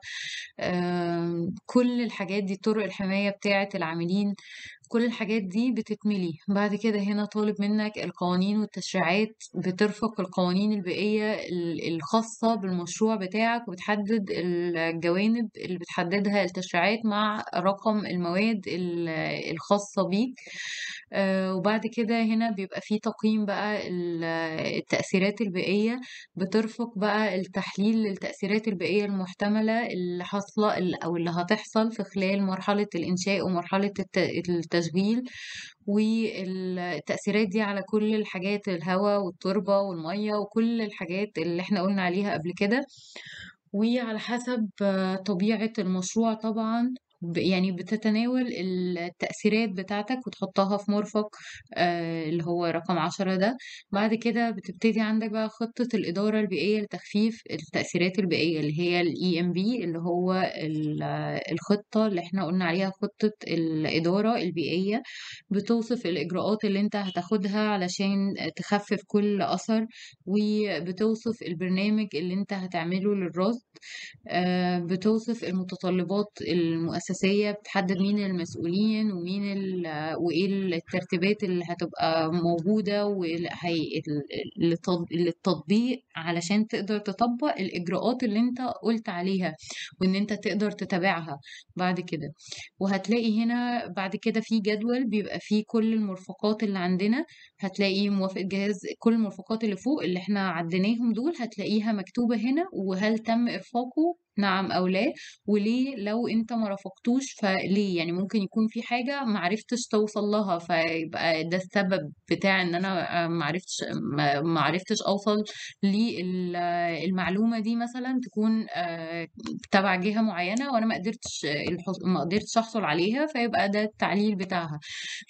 كل الحاجات دي طرق الحماية بتاعة العاملين كل الحاجات دي بتتملي بعد كده هنا طالب منك القوانين والتشريعات بترفق القوانين البيئية الخاصة بالمشروع بتاعك وبتحدد الجوانب اللي بتحددها التشريعات مع رقم المواد الخاصة بيك آه، وبعد كده هنا بيبقى فيه تقييم بقى التأثيرات البيئية بترفق بقى التحليل للتأثيرات البيئية المحتملة اللي حاصلة أو اللي هتحصل في خلال مرحلة الإنشاء ومرحلة التشغيل والتأثيرات دي على كل الحاجات الهواء والتربة والمية وكل الحاجات اللي احنا قلنا عليها قبل كده وعلى حسب طبيعة المشروع طبعا يعني بتتناول التأثيرات بتاعتك وتحطها في مرفق آه، اللي هو رقم عشرة ده بعد كده بتبتدي عندك بقى خطة الإدارة البيئية لتخفيف التأثيرات البيئية اللي هي ال EMB اللي هو الخطة اللي احنا قلنا عليها خطة الإدارة البيئية بتوصف الإجراءات اللي انت هتاخدها علشان تخفف كل أثر وبتوصف البرنامج اللي انت هتعمله للرصد آه، بتوصف المتطلبات المؤسسة الأساسية بتحدد مين المسؤولين ومين آه، وإيه الترتيبات اللي هتبقى موجودة للتطبيق علشان تقدر تطبق الإجراءات اللي أنت قلت عليها وإن أنت تقدر تتابعها بعد كده وهتلاقي هنا بعد كده في جدول بيبقى فيه كل المرفقات اللي عندنا هتلاقي موافق جهاز كل المرفقات اللي فوق اللي احنا عديناهم دول هتلاقيها مكتوبة هنا وهل تم إرفاقه نعم او لا وليه لو انت ما رافقتوش فليه يعني ممكن يكون في حاجه ما عرفتش توصل لها فيبقى ده السبب بتاع ان انا آه، ما عرفتش ما عرفتش اوصل للمعلومه دي مثلا تكون آه، تبع جهه معينه وانا ما قدرتش ما قدرتش احصل عليها فيبقى ده التعليل بتاعها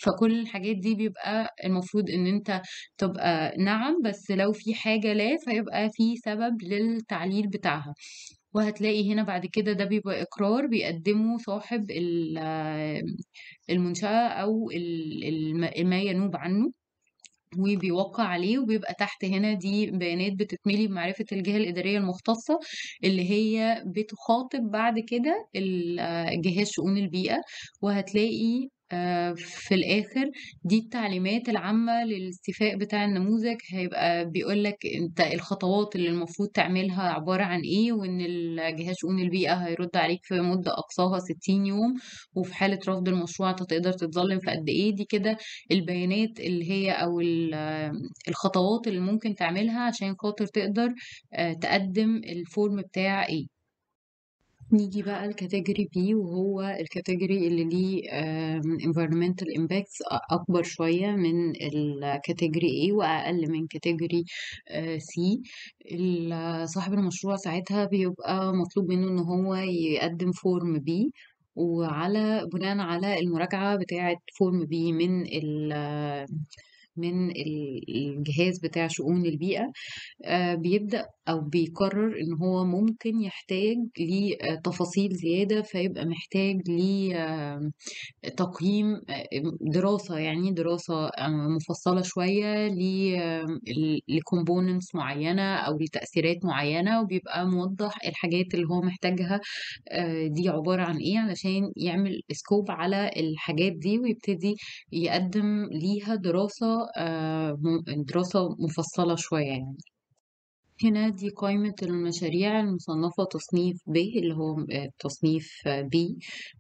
فكل الحاجات دي بيبقى المفروض ان انت تبقى نعم بس لو في حاجه لا فيبقى في سبب للتعليل بتاعها وهتلاقي هنا بعد كده ده بيبقى إقرار بيقدمه صاحب المنشأة أو ما ينوب عنه وبيوقع عليه وبيبقى تحت هنا دي بيانات بتتملي بمعرفة الجهة الإدارية المختصة اللي هي بتخاطب بعد كده جهاز شؤون البيئة وهتلاقي آه، في الآخر دي التعليمات العامة للاستيفاء بتاع النموذج هيبقى بيقولك انت الخطوات اللي المفروض تعملها عبارة عن ايه وان الجهاز شؤون البيئة هيرد عليك في مدة أقصاها 60 يوم وفي حالة رفض المشروع انت تقدر تتظلم في قد ايه دي كده البيانات اللي هي أو آه، الخطوات اللي ممكن تعملها عشان خاطر تقدر آه، تقدم الفورم بتاع ايه نيجي بقى الكاتيجوري بي وهو الكاتيجوري اللي ليه environmental impacts أكبر شوية من الكاتيجوري A وأقل من كاتيجوري آه، سي صاحب المشروع ساعتها بيبقى مطلوب منه إن هو يقدم فورم بي وعلى بناء على المراجعة بتاعة فورم بي من ال من الجهاز بتاع شؤون البيئة آه، بيبدأ أو بيقرر إن هو ممكن يحتاج لتفاصيل آه، زيادة فيبقى محتاج لتقييم آه، دراسة يعني دراسة مفصلة شوية لكومبوننتس معينة أو لتأثيرات معينة وبيبقى موضح الحاجات اللي هو محتاجها دي عبارة عن إيه علشان يعمل سكوب على الحاجات دي ويبتدي يقدم ليها دراسة آه، دراسة مفصلة شوية يعني هنا دي قائمة المشاريع المصنفة تصنيف ب اللي هو آه، تصنيف آه، ب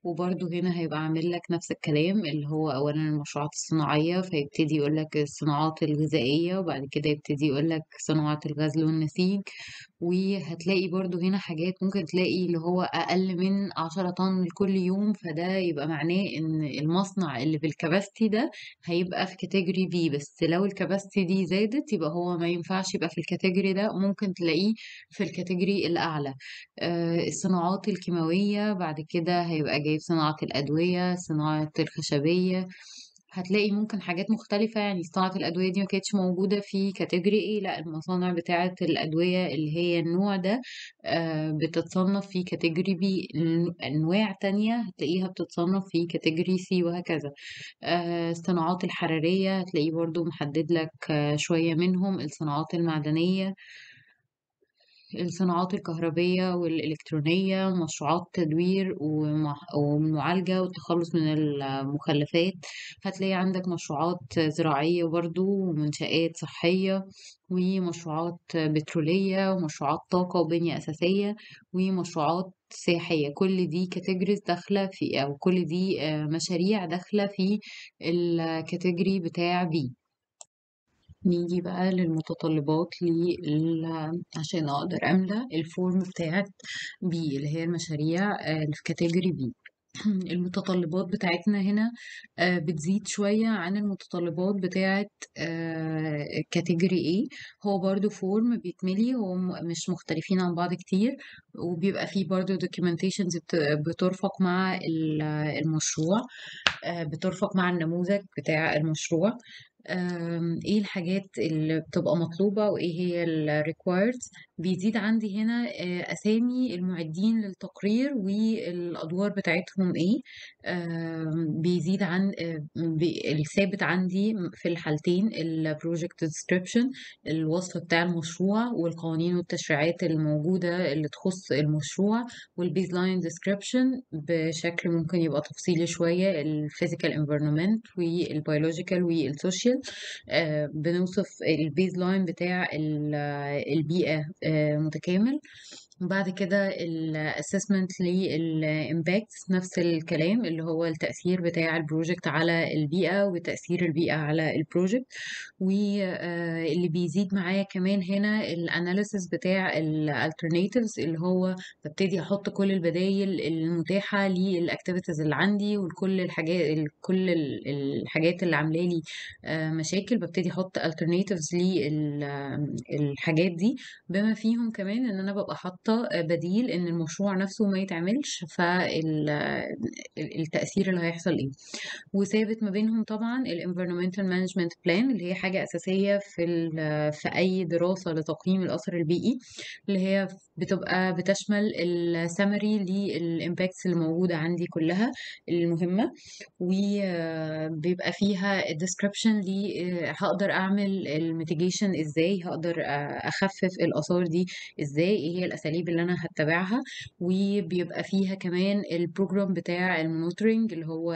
وبرده هنا هيبقى عامل لك نفس الكلام اللي هو أولا المشروعات الصناعية فيبتدي يقول لك الصناعات الغذائية وبعد كده يبتدي يقول لك صناعات الغزل والنسيج وهتلاقي برده هنا حاجات ممكن تلاقي اللي هو أقل من عشرة طن لكل يوم فده يبقى معناه إن المصنع اللي بالكباستي ده هيبقى في كاتيجوري بي بس لو الكباستي دي زادت يبقى هو ما ينفعش يبقى في الكاتيجوري ده ممكن تلاقيه في الكاتيجوري الأعلى آه، الصناعات الكيماوية بعد كده هيبقى جايب صناعة الأدوية صناعة الخشبية هتلاقي ممكن حاجات مختلفة يعني صناعة الأدوية دي ما كانتش موجودة في كاتيجوري ايه لا المصانع بتاعة الأدوية اللي هي النوع ده آه، بتتصنف في كاتيجوري بي أنواع تانية هتلاقيها بتتصنف في كاتيجوري سي وهكذا آه، الصناعات الحرارية هتلاقيه برضو محدد لك شوية منهم الصناعات المعدنية الصناعات الكهربية والإلكترونية مشروعات تدوير ومعالجة والتخلص من المخلفات هتلاقي عندك مشروعات زراعية برضو ومنشآت صحية ومشروعات بترولية ومشروعات طاقة وبنية أساسية ومشروعات سياحية كل دي كاتيجوريز داخلة في أو كل دي آه، مشاريع داخلة في الكاتيجوري بتاع بي نيجي بقى للمتطلبات لي عشان اقدر املى الفورم بتاعت بي اللي هي المشاريع اللي في كاتيجوري بي المتطلبات بتاعتنا هنا آه، بتزيد شوية عن المتطلبات بتاعت كاتيجوري آه، A هو برضو فورم بيتملي وهم مش مختلفين عن بعض كتير وبيبقى فيه برضو دوكيومنتيشنز بترفق مع المشروع آه، بترفق مع النموذج بتاع المشروع ايه الحاجات اللي بتبقى مطلوبة وايه هي required بيزيد عندي هنا آه، اسامي المعدين للتقرير والادوار بتاعتهم ايه بيزيد عن آه، الثابت عندي في الحالتين البروجكت ديسكريبشن الوصف بتاع المشروع والقوانين والتشريعات الموجودة اللي تخص المشروع والبيز لاين ديسكريبشن بشكل ممكن يبقى تفصيلي شوية الفيزيكال انفيرمنت والبيولوجيكال والسوشيال سوشيال آه، بنوصف البيز لاين بتاع آه، البيئه آه، متكامل بعد كده الاسسمنت للامباكت نفس الكلام اللي هو التأثير بتاع البروجكت على البيئة وتأثير البيئة على البروجكت واللي آه، بيزيد معايا كمان هنا الاناليسس بتاع الالترناتيفز اللي هو ببتدي احط كل البدايل المتاحة للاكتيفيتيز اللي عندي وكل الحاجات كل الحاجات اللي عاملة لي آه، مشاكل ببتدي احط الالترناتيفز للحاجات دي بما فيهم كمان ان انا ببقى حاطة خطة آه، بديل إن المشروع نفسه ما يتعملش فالتأثير اللي هيحصل إيه وثابت ما بينهم طبعا ال Environmental Management Plan اللي هي حاجة أساسية في, في أي دراسة لتقييم الأثر البيئي اللي هي بتبقى بتشمل السمري للإمباكتس اللي موجودة عندي كلها المهمة وبيبقى آه، فيها الديسكريبشن لي آه، هقدر أعمل الميتيجيشن إزاي هقدر أخفف الآثار دي إزاي إيه هي الأساليب الاساليب اللي انا هتبعها وبيبقى فيها كمان البروجرام بتاع المونيتورنج اللي هو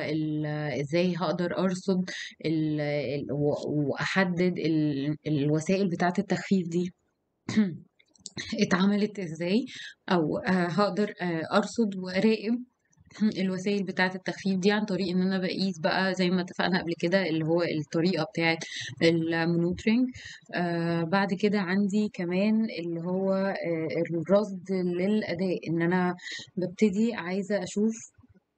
ازاي هقدر ارصد واحدد الوسائل بتاعه التخفيف دي اتعملت ازاي او آه، هقدر آه، ارصد واراقب الوسائل بتاعة التخفيف دي عن طريق ان انا بقيس بقى زي ما اتفقنا قبل كده اللي هو الطريقة بتاعة المونوترينج آه بعد كده عندي كمان اللي هو آه، الرصد للأداء ان انا ببتدي عايزة اشوف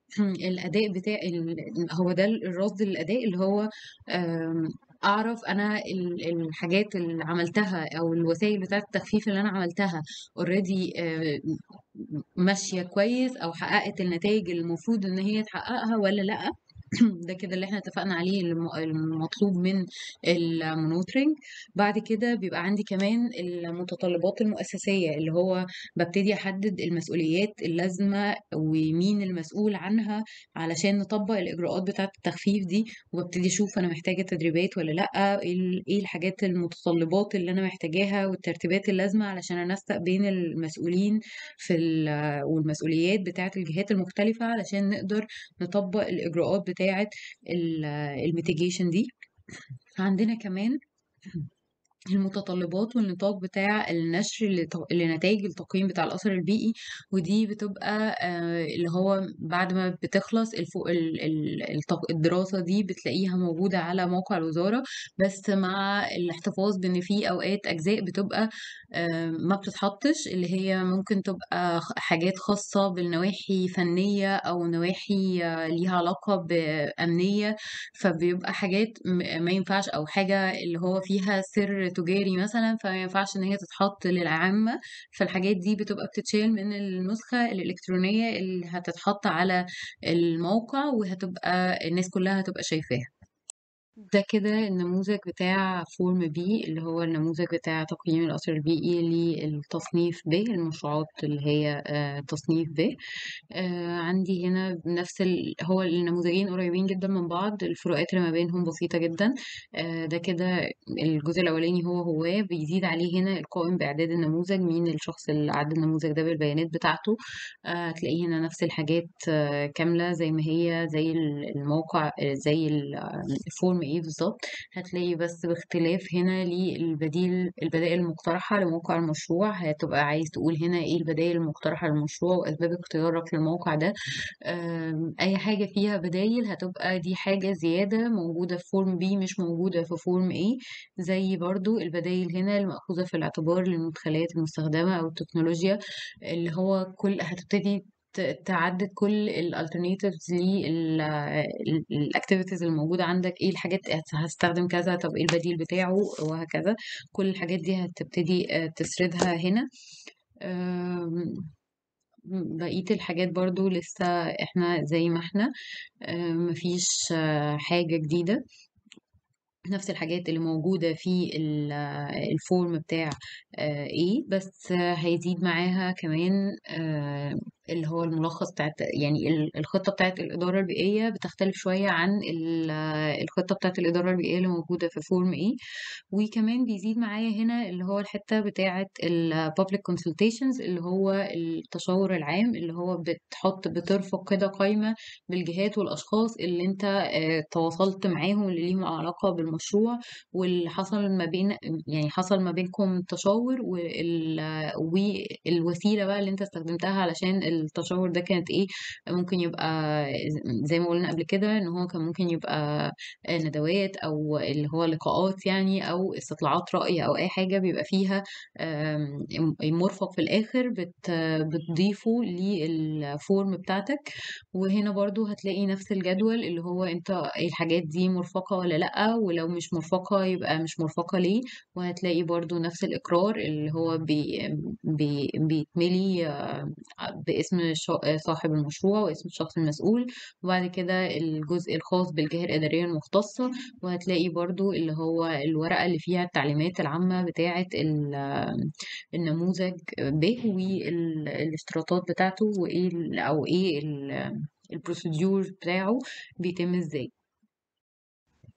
الأداء بتاع ال... هو ده الرصد للأداء اللي هو آه اعرف انا الحاجات اللي عملتها او الوسائل بتاعه التخفيف اللي انا عملتها اوريدي آه، ماشيه كويس او حققت النتائج اللي المفروض ان هي تحققها ولا لا ده كده اللي احنا اتفقنا عليه المطلوب من المونوترينج بعد كده بيبقى عندي كمان المتطلبات المؤسسية اللي هو ببتدي أحدد المسؤوليات اللازمة ومين المسؤول عنها علشان نطبق الإجراءات بتاعة التخفيف دي وببتدي أشوف أنا محتاجة تدريبات ولا لأ إيه الحاجات المتطلبات اللي أنا محتاجاها والترتيبات اللازمة علشان أنسق بين المسؤولين في والمسؤوليات بتاعة الجهات المختلفة علشان نقدر نطبق الإجراءات بتاعة بتاعة الميتيجيشن دي عندنا كمان المتطلبات والنطاق بتاع النشر لنتائج التقييم بتاع الأثر البيئي ودي بتبقى آه، اللي هو بعد ما بتخلص الفوق الدراسة دي بتلاقيها موجودة على موقع الوزارة بس مع الاحتفاظ بإن في أوقات أجزاء بتبقى آه، ما بتتحطش اللي هي ممكن تبقى حاجات خاصة بالنواحي فنية أو نواحي آه، ليها علاقة بأمنية فبيبقى حاجات ما ينفعش أو حاجة اللي هو فيها سر تجاري مثلا فما ينفعش ان هي تتحط للعامة فالحاجات دي بتبقى بتتشال من النسخة الإلكترونية اللي هتتحط على الموقع وهتبقى الناس كلها هتبقى شايفاها ده كده النموذج بتاع فورم بي اللي هو النموذج بتاع تقييم الأثر البيئي للتصنيف ب المشروعات اللي هي آه، تصنيف ب آه، عندي هنا نفس ال... هو النموذجين قريبين جدا من بعض الفروقات اللي ما بينهم بسيطة جدا آه، ده كده الجزء الأولاني هو هو بيزيد عليه هنا القائم بإعداد النموذج مين الشخص اللي عدى النموذج ده بالبيانات بتاعته هتلاقيه هنا نفس الحاجات كاملة زي ما هي زي الموقع زي الفورم ايه بالظبط هتلاقي بس باختلاف هنا للبديل البدائل المقترحة لموقع المشروع هتبقى عايز تقول هنا ايه البدائل المقترحة للمشروع واسباب اختيارك للموقع ده اي حاجة فيها بدايل هتبقى دي حاجة زيادة موجودة في فورم بي مش موجودة في فورم ايه زي برضو البدايل هنا المأخوذة في الاعتبار للمدخلات المستخدمة او التكنولوجيا اللي هو كل هتبتدي تعدد كل الالترناتيفز للاكتيفيتيز الموجوده عندك ايه الحاجات هستخدم كذا طب ايه البديل بتاعه وهكذا كل الحاجات دي هتبتدي آه، تسردها هنا بقية الحاجات برضو لسه احنا زي ما احنا آه، مفيش آه، حاجة جديدة نفس الحاجات اللي موجودة في الفورم بتاع ايه بس هيزيد معاها كمان اللي هو الملخص بتاعت يعني الخطة بتاعت الإدارة البيئية بتختلف شوية عن الخطة بتاعت الإدارة البيئية اللي موجودة في فورم إيه e. وكمان بيزيد معايا هنا اللي هو الحتة بتاعت البابليك public consultations اللي هو التشاور العام اللي هو بتحط بترفق كده قائمة بالجهات والأشخاص اللي أنت آه، تواصلت معاهم اللي ليهم علاقة بالمشروع واللي حصل ما بين يعني حصل ما بينكم تشاور والوسيلة بقى اللي أنت استخدمتها علشان التشاور ده كانت ايه ممكن يبقى زي ما قلنا قبل كده ان هو كان ممكن يبقى ندوات او اللي هو لقاءات يعني او استطلاعات رأي او اي حاجة بيبقى فيها مرفق في الاخر بتضيفه للفورم بتاعتك وهنا برضو هتلاقي نفس الجدول اللي هو انت الحاجات دي مرفقة ولا لأ ولو مش مرفقة يبقى مش مرفقة ليه وهتلاقي برضو نفس الإقرار اللي هو بي بي بيتملي آه، باسم اسم آه، صاحب المشروع واسم الشخص المسؤول وبعد كده الجزء الخاص بالجهة الإدارية المختصة وهتلاقي برضو اللي هو الورقة اللي فيها التعليمات العامة بتاعة النموذج به والاشتراطات بتاعته وإيه أو إيه البروسيدور بتاعه بيتم إزاي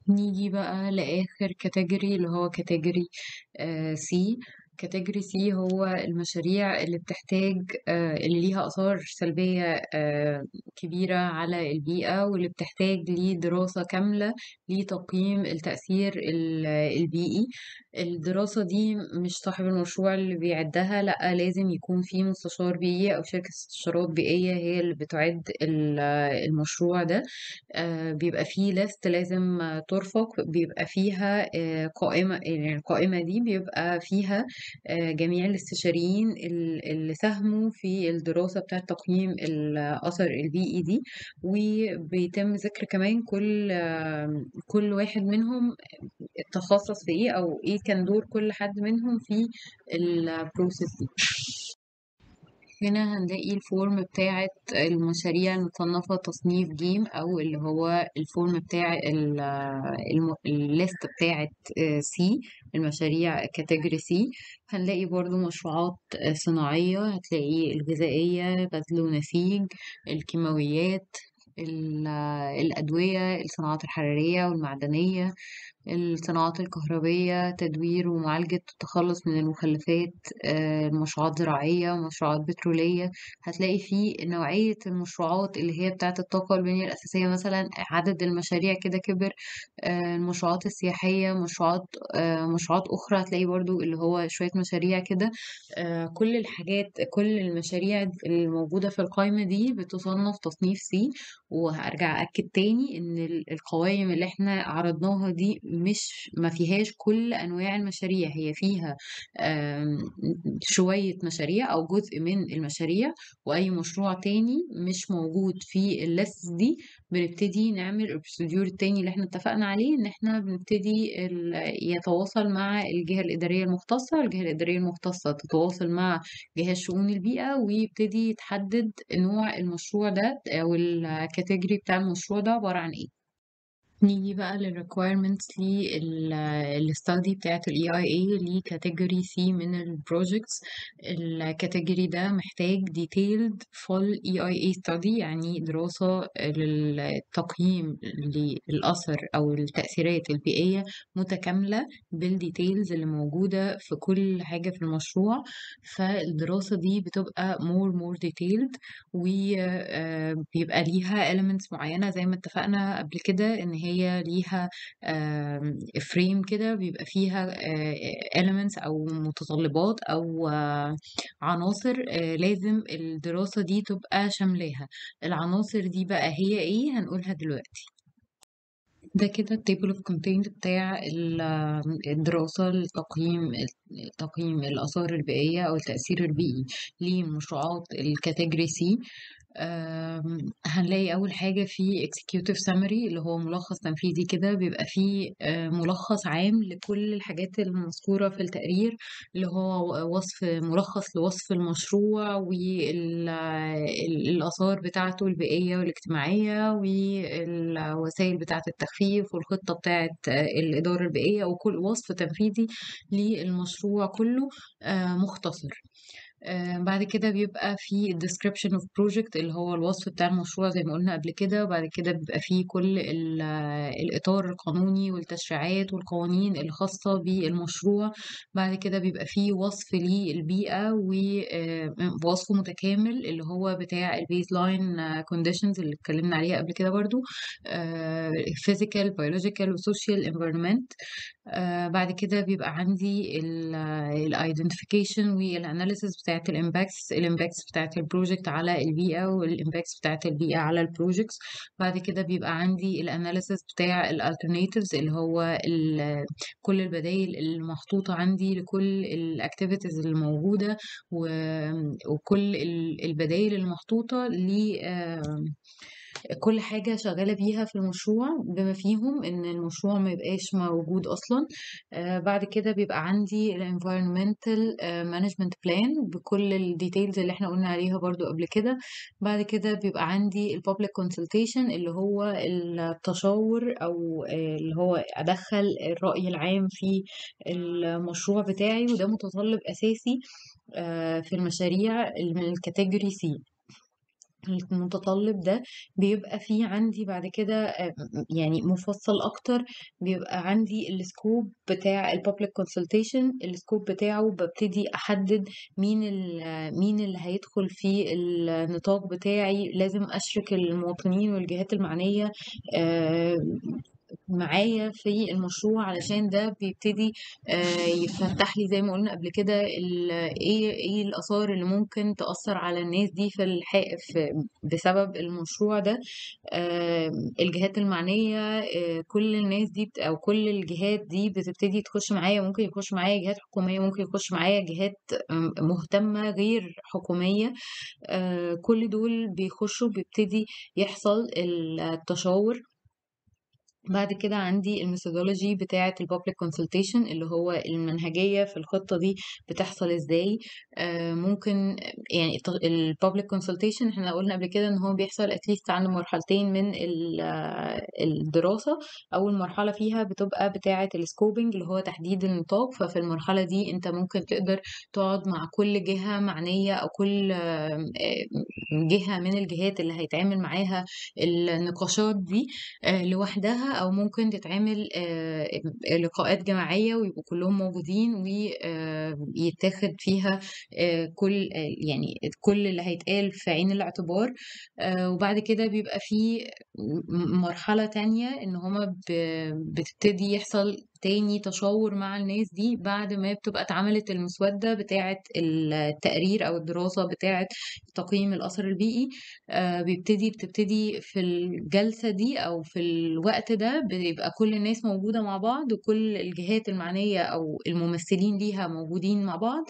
نيجي بقى لآخر كاتيجوري اللي هو كاتيجوري آه، سي كاتيجوري سي هو المشاريع اللي بتحتاج آه، اللي ليها آثار سلبية آه، كبيرة على البيئة واللي بتحتاج لدراسة كاملة لتقييم التأثير البيئي الدراسة دي مش صاحب المشروع اللي بيعدها لأ لازم يكون في مستشار بيئي أو شركة استشارات بيئية هي اللي بتعد المشروع ده آه، بيبقى فيه لست لازم ترفق بيبقى فيها قائمة يعني القائمة دي بيبقى فيها آه، جميع الاستشاريين اللي ساهموا في الدراسة بتاعة تقييم الأثر البيئي دي e وبيتم ذكر كمان كل آه، كل واحد منهم تخصص في إيه أو إيه كان دور كل حد منهم في البروسيس دي هنا هنلاقي الفورم بتاعة المشاريع المصنفة تصنيف جيم أو اللي هو الفورم بتاع الليست بتاعة سي المشاريع كاتيجوري سي هنلاقي برضو مشروعات صناعية هتلاقي الغذائية بذل ونسيج الكيماويات الأدوية الصناعات الحرارية والمعدنية الصناعات الكهربية تدوير ومعالجة التخلص من المخلفات آه، مشروعات زراعية مشروعات بترولية هتلاقي فيه نوعية المشروعات اللي هي بتاعة الطاقة البنية الأساسية مثلا عدد المشاريع كده كبر آه، المشروعات السياحية مشروعات آه، مشروعات أخرى هتلاقي برضو اللي هو شوية مشاريع كده كل الحاجات كل المشاريع الموجودة في القائمة دي بتصنف تصنيف سي وهرجع أكد تاني إن القوائم اللي احنا عرضناها دي مش ما فيهاش كل انواع المشاريع هي فيها شويه مشاريع او جزء من المشاريع واي مشروع تاني مش موجود في الليست دي بنبتدي نعمل البروسيدور التاني اللي احنا اتفقنا عليه ان احنا بنبتدي يتواصل مع الجهه الاداريه المختصه الجهه الاداريه المختصه تتواصل مع جهاز شؤون البيئه ويبتدي يتحدد نوع المشروع ده او الكاتيجوري بتاع المشروع ده عباره عن ايه نيجي بقى لل requirements لل study بتاعة ال EIA ل category C من ال projects ال category ده محتاج detailed full EIA study يعني دراسة للتقييم للأثر أو التأثيرات البيئية متكاملة بال details اللي موجودة في كل حاجة في المشروع فالدراسة دي بتبقى more more detailed وبيبقى آه، ليها elements معينة زي ما اتفقنا قبل كده إن هي هي ليها فريم آمم، كده بيبقى فيها آه، elements أو متطلبات أو آه، عناصر آه، لازم الدراسة دي تبقى شاملاها العناصر دي بقى هي ايه هنقولها دلوقتي ده كده التيبل اوف كونتينت بتاع الدراسة التقييم تقييم الآثار البيئية أو التأثير البيئي لمشروعات الكاتيجوري سي هنلاقي أول حاجة في executive summary اللي هو ملخص تنفيذي كده بيبقى فيه آه، ملخص عام لكل الحاجات المذكورة في التقرير اللي هو وصف ملخص لوصف المشروع والآثار بتاعته البيئية والاجتماعية والوسائل بتاعة التخفيف والخطة بتاعة آه، الإدارة البيئية وكل وصف تنفيذي للمشروع كله آه، مختصر آه، بعد كده بيبقى في description of project اللي هو الوصف بتاع المشروع زي ما قلنا قبل كده وبعد كده بيبقى فيه كل الإطار القانوني والتشريعات والقوانين الخاصة بالمشروع بعد كده بيبقى فيه وصف للبيئة ووصف آه، متكامل اللي هو بتاع ال baseline آه، conditions اللي اتكلمنا عليها قبل كده برضو physical, biological social, environment بعد كده بيبقى عندي ال identification والanalysis بتاعت الامباكتس الامباكتس بتاعت البروجكت على البيئة والامباكتس بتاعت البيئة على البروجكتس بعد كده بيبقى عندي الاناليسيس بتاع الالترناتيفز اللي هو كل البدايل المحطوطة عندي لكل الاكتيفيتيز الموجودة وكل البدايل المحطوطة ل كل حاجة شغالة بيها في المشروع بما فيهم ان المشروع ما يبقاش موجود اصلا آه، بعد كده بيبقى عندي ال environmental آه، management plan بكل الديتيلز اللي احنا قلنا عليها برضو قبل كده بعد كده بيبقى عندي ال public consultation اللي هو التشاور او آه، اللي هو ادخل الرأي العام في المشروع بتاعي وده متطلب اساسي في المشاريع من الكاتيجوري سي المتطلب ده بيبقى فيه عندي بعد كده آه، يعني مفصل اكتر بيبقى عندي السكوب بتاع البابليك كونسلتيشن السكوب بتاعه ببتدي احدد مين مين اللي هيدخل في النطاق بتاعي لازم اشرك المواطنين والجهات المعنية آه، معايا في المشروع علشان ده بيبتدي آه، يفتح لي زي ما قلنا قبل كده ايه ايه الاثار اللي ممكن تاثر على الناس دي في الحق بسبب المشروع ده آه، الجهات المعنيه آه، كل الناس دي او كل الجهات دي بتبتدي تخش معايا ممكن يخش معايا جهات حكوميه ممكن يخش معايا جهات مهتمه غير حكوميه كل دول بيخشوا بيبتدي يحصل التشاور بعد كده عندي الميثودولوجي بتاعة البابليك كونسلتيشن اللي هو المنهجية في الخطة دي بتحصل ازاي آه، ممكن يعني البابليك كونسلتيشن احنا قلنا قبل كده ان هو بيحصل اتليست عند مرحلتين من الدراسة اول مرحلة فيها بتبقى بتاعة السكوبنج اللي هو تحديد النطاق ففي المرحلة دي انت ممكن تقدر تقعد مع كل جهة معنية او كل آه، جهة من الجهات اللي هيتعامل معاها النقاشات دي آه، لوحدها او ممكن تتعمل لقاءات جماعيه ويبقوا كلهم موجودين ويتاخد فيها كل يعني كل اللي هيتقال في عين الاعتبار وبعد كده بيبقى في مرحله تانية ان هما بتبتدي يحصل تاني تشاور مع الناس دي بعد ما بتبقى اتعملت المسودة بتاعة التقرير أو الدراسة بتاعة تقييم الأثر البيئي آه، بيبتدي بتبتدي في الجلسة دي أو في الوقت ده بيبقى كل الناس موجودة مع بعض وكل الجهات المعنية أو الممثلين ليها موجودين مع بعض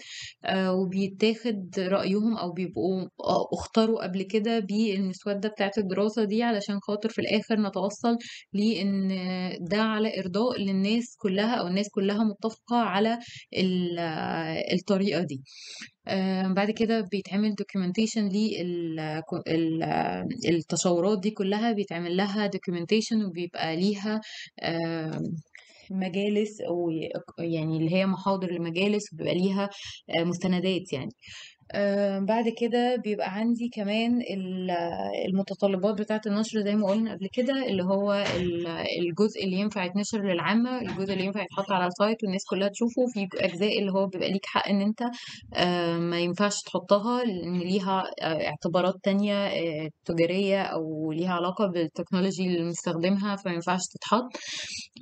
آه، وبيتاخد رأيهم أو بيبقوا اختاروا قبل كده بالمسودة بتاعة الدراسة دي علشان خاطر في الآخر نتوصل لأن ده على إرضاء للناس كلها او الناس كلها متفقه على آه، الطريقه دي آه، بعد كده بيتعمل دوكيومنتيشن للتصورات آه، دي كلها بيتعمل لها دوكيومنتيشن وبيبقى ليها مجالس يعني اللي هي محاضر المجالس وبيبقى ليها مستندات يعني آه، بعد كده بيبقى عندي كمان المتطلبات بتاعة النشر زي ما قُلنا قبل كده، اللي هو الجزء اللي ينفع يتنشر للعامة، الجزء اللي ينفع يتحط على الsite والناس كلّها تشوفه، في أجزاء اللي هو بيبقى ليك حق إن أنت آه، ما ينفعش تحطّها لإن ليها آه، اعتبارات تانية تجارية أو ليها علاقة بالتكنولوجي اللي مستخدمها، فما ينفعش تتحط.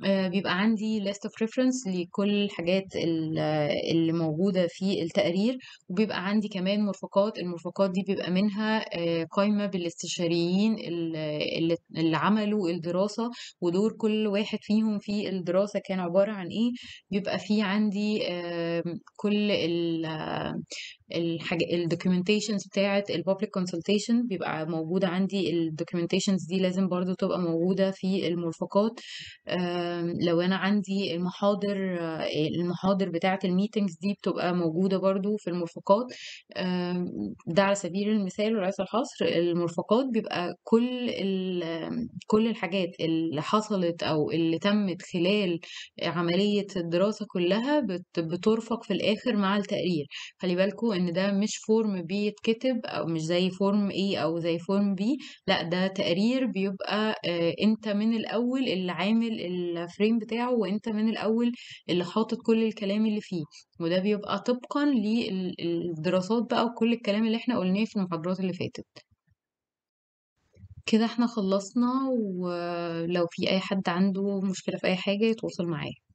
بيبقى عندي list of reference لكل الحاجات اللي موجودة في التقرير، وبيبقى عندي كمان كمان مرفقات المرفقات دي بيبقى منها آه، قايمة بالاستشاريين اللي عملوا الدراسة ودور كل واحد فيهم في الدراسة كان عبارة عن ايه بيبقى في عندي كل الحاج... الدوكيومنتيشنز بتاعة البابليك كونسلتيشن بيبقى موجودة عندي الدوكيومنتيشنز دي لازم برضو تبقى موجودة في المرفقات لو أنا عندي المحاضر المحاضر بتاعة الميتينجز دي بتبقى موجودة برضو في المرفقات ده على سبيل المثال وليس الحصر المرفقات بيبقى كل ال... كل الحاجات اللي حصلت أو اللي تمت خلال عملية الدراسة كلها بت... بترفق في الآخر مع التقرير خلي بالكم ان ده مش فورم بيتكتب او مش زي فورم ايه او زي فورم بي لا ده تقرير بيبقى آه، انت من الاول اللي عامل الفريم بتاعه وانت من الاول اللي حاطط كل الكلام اللي فيه وده بيبقى طبقا للدراسات بقى وكل الكلام اللي احنا قلناه في المحاضرات اللي فاتت كده احنا خلصنا ولو في اي حد عنده مشكلة في اي حاجة يتواصل معايا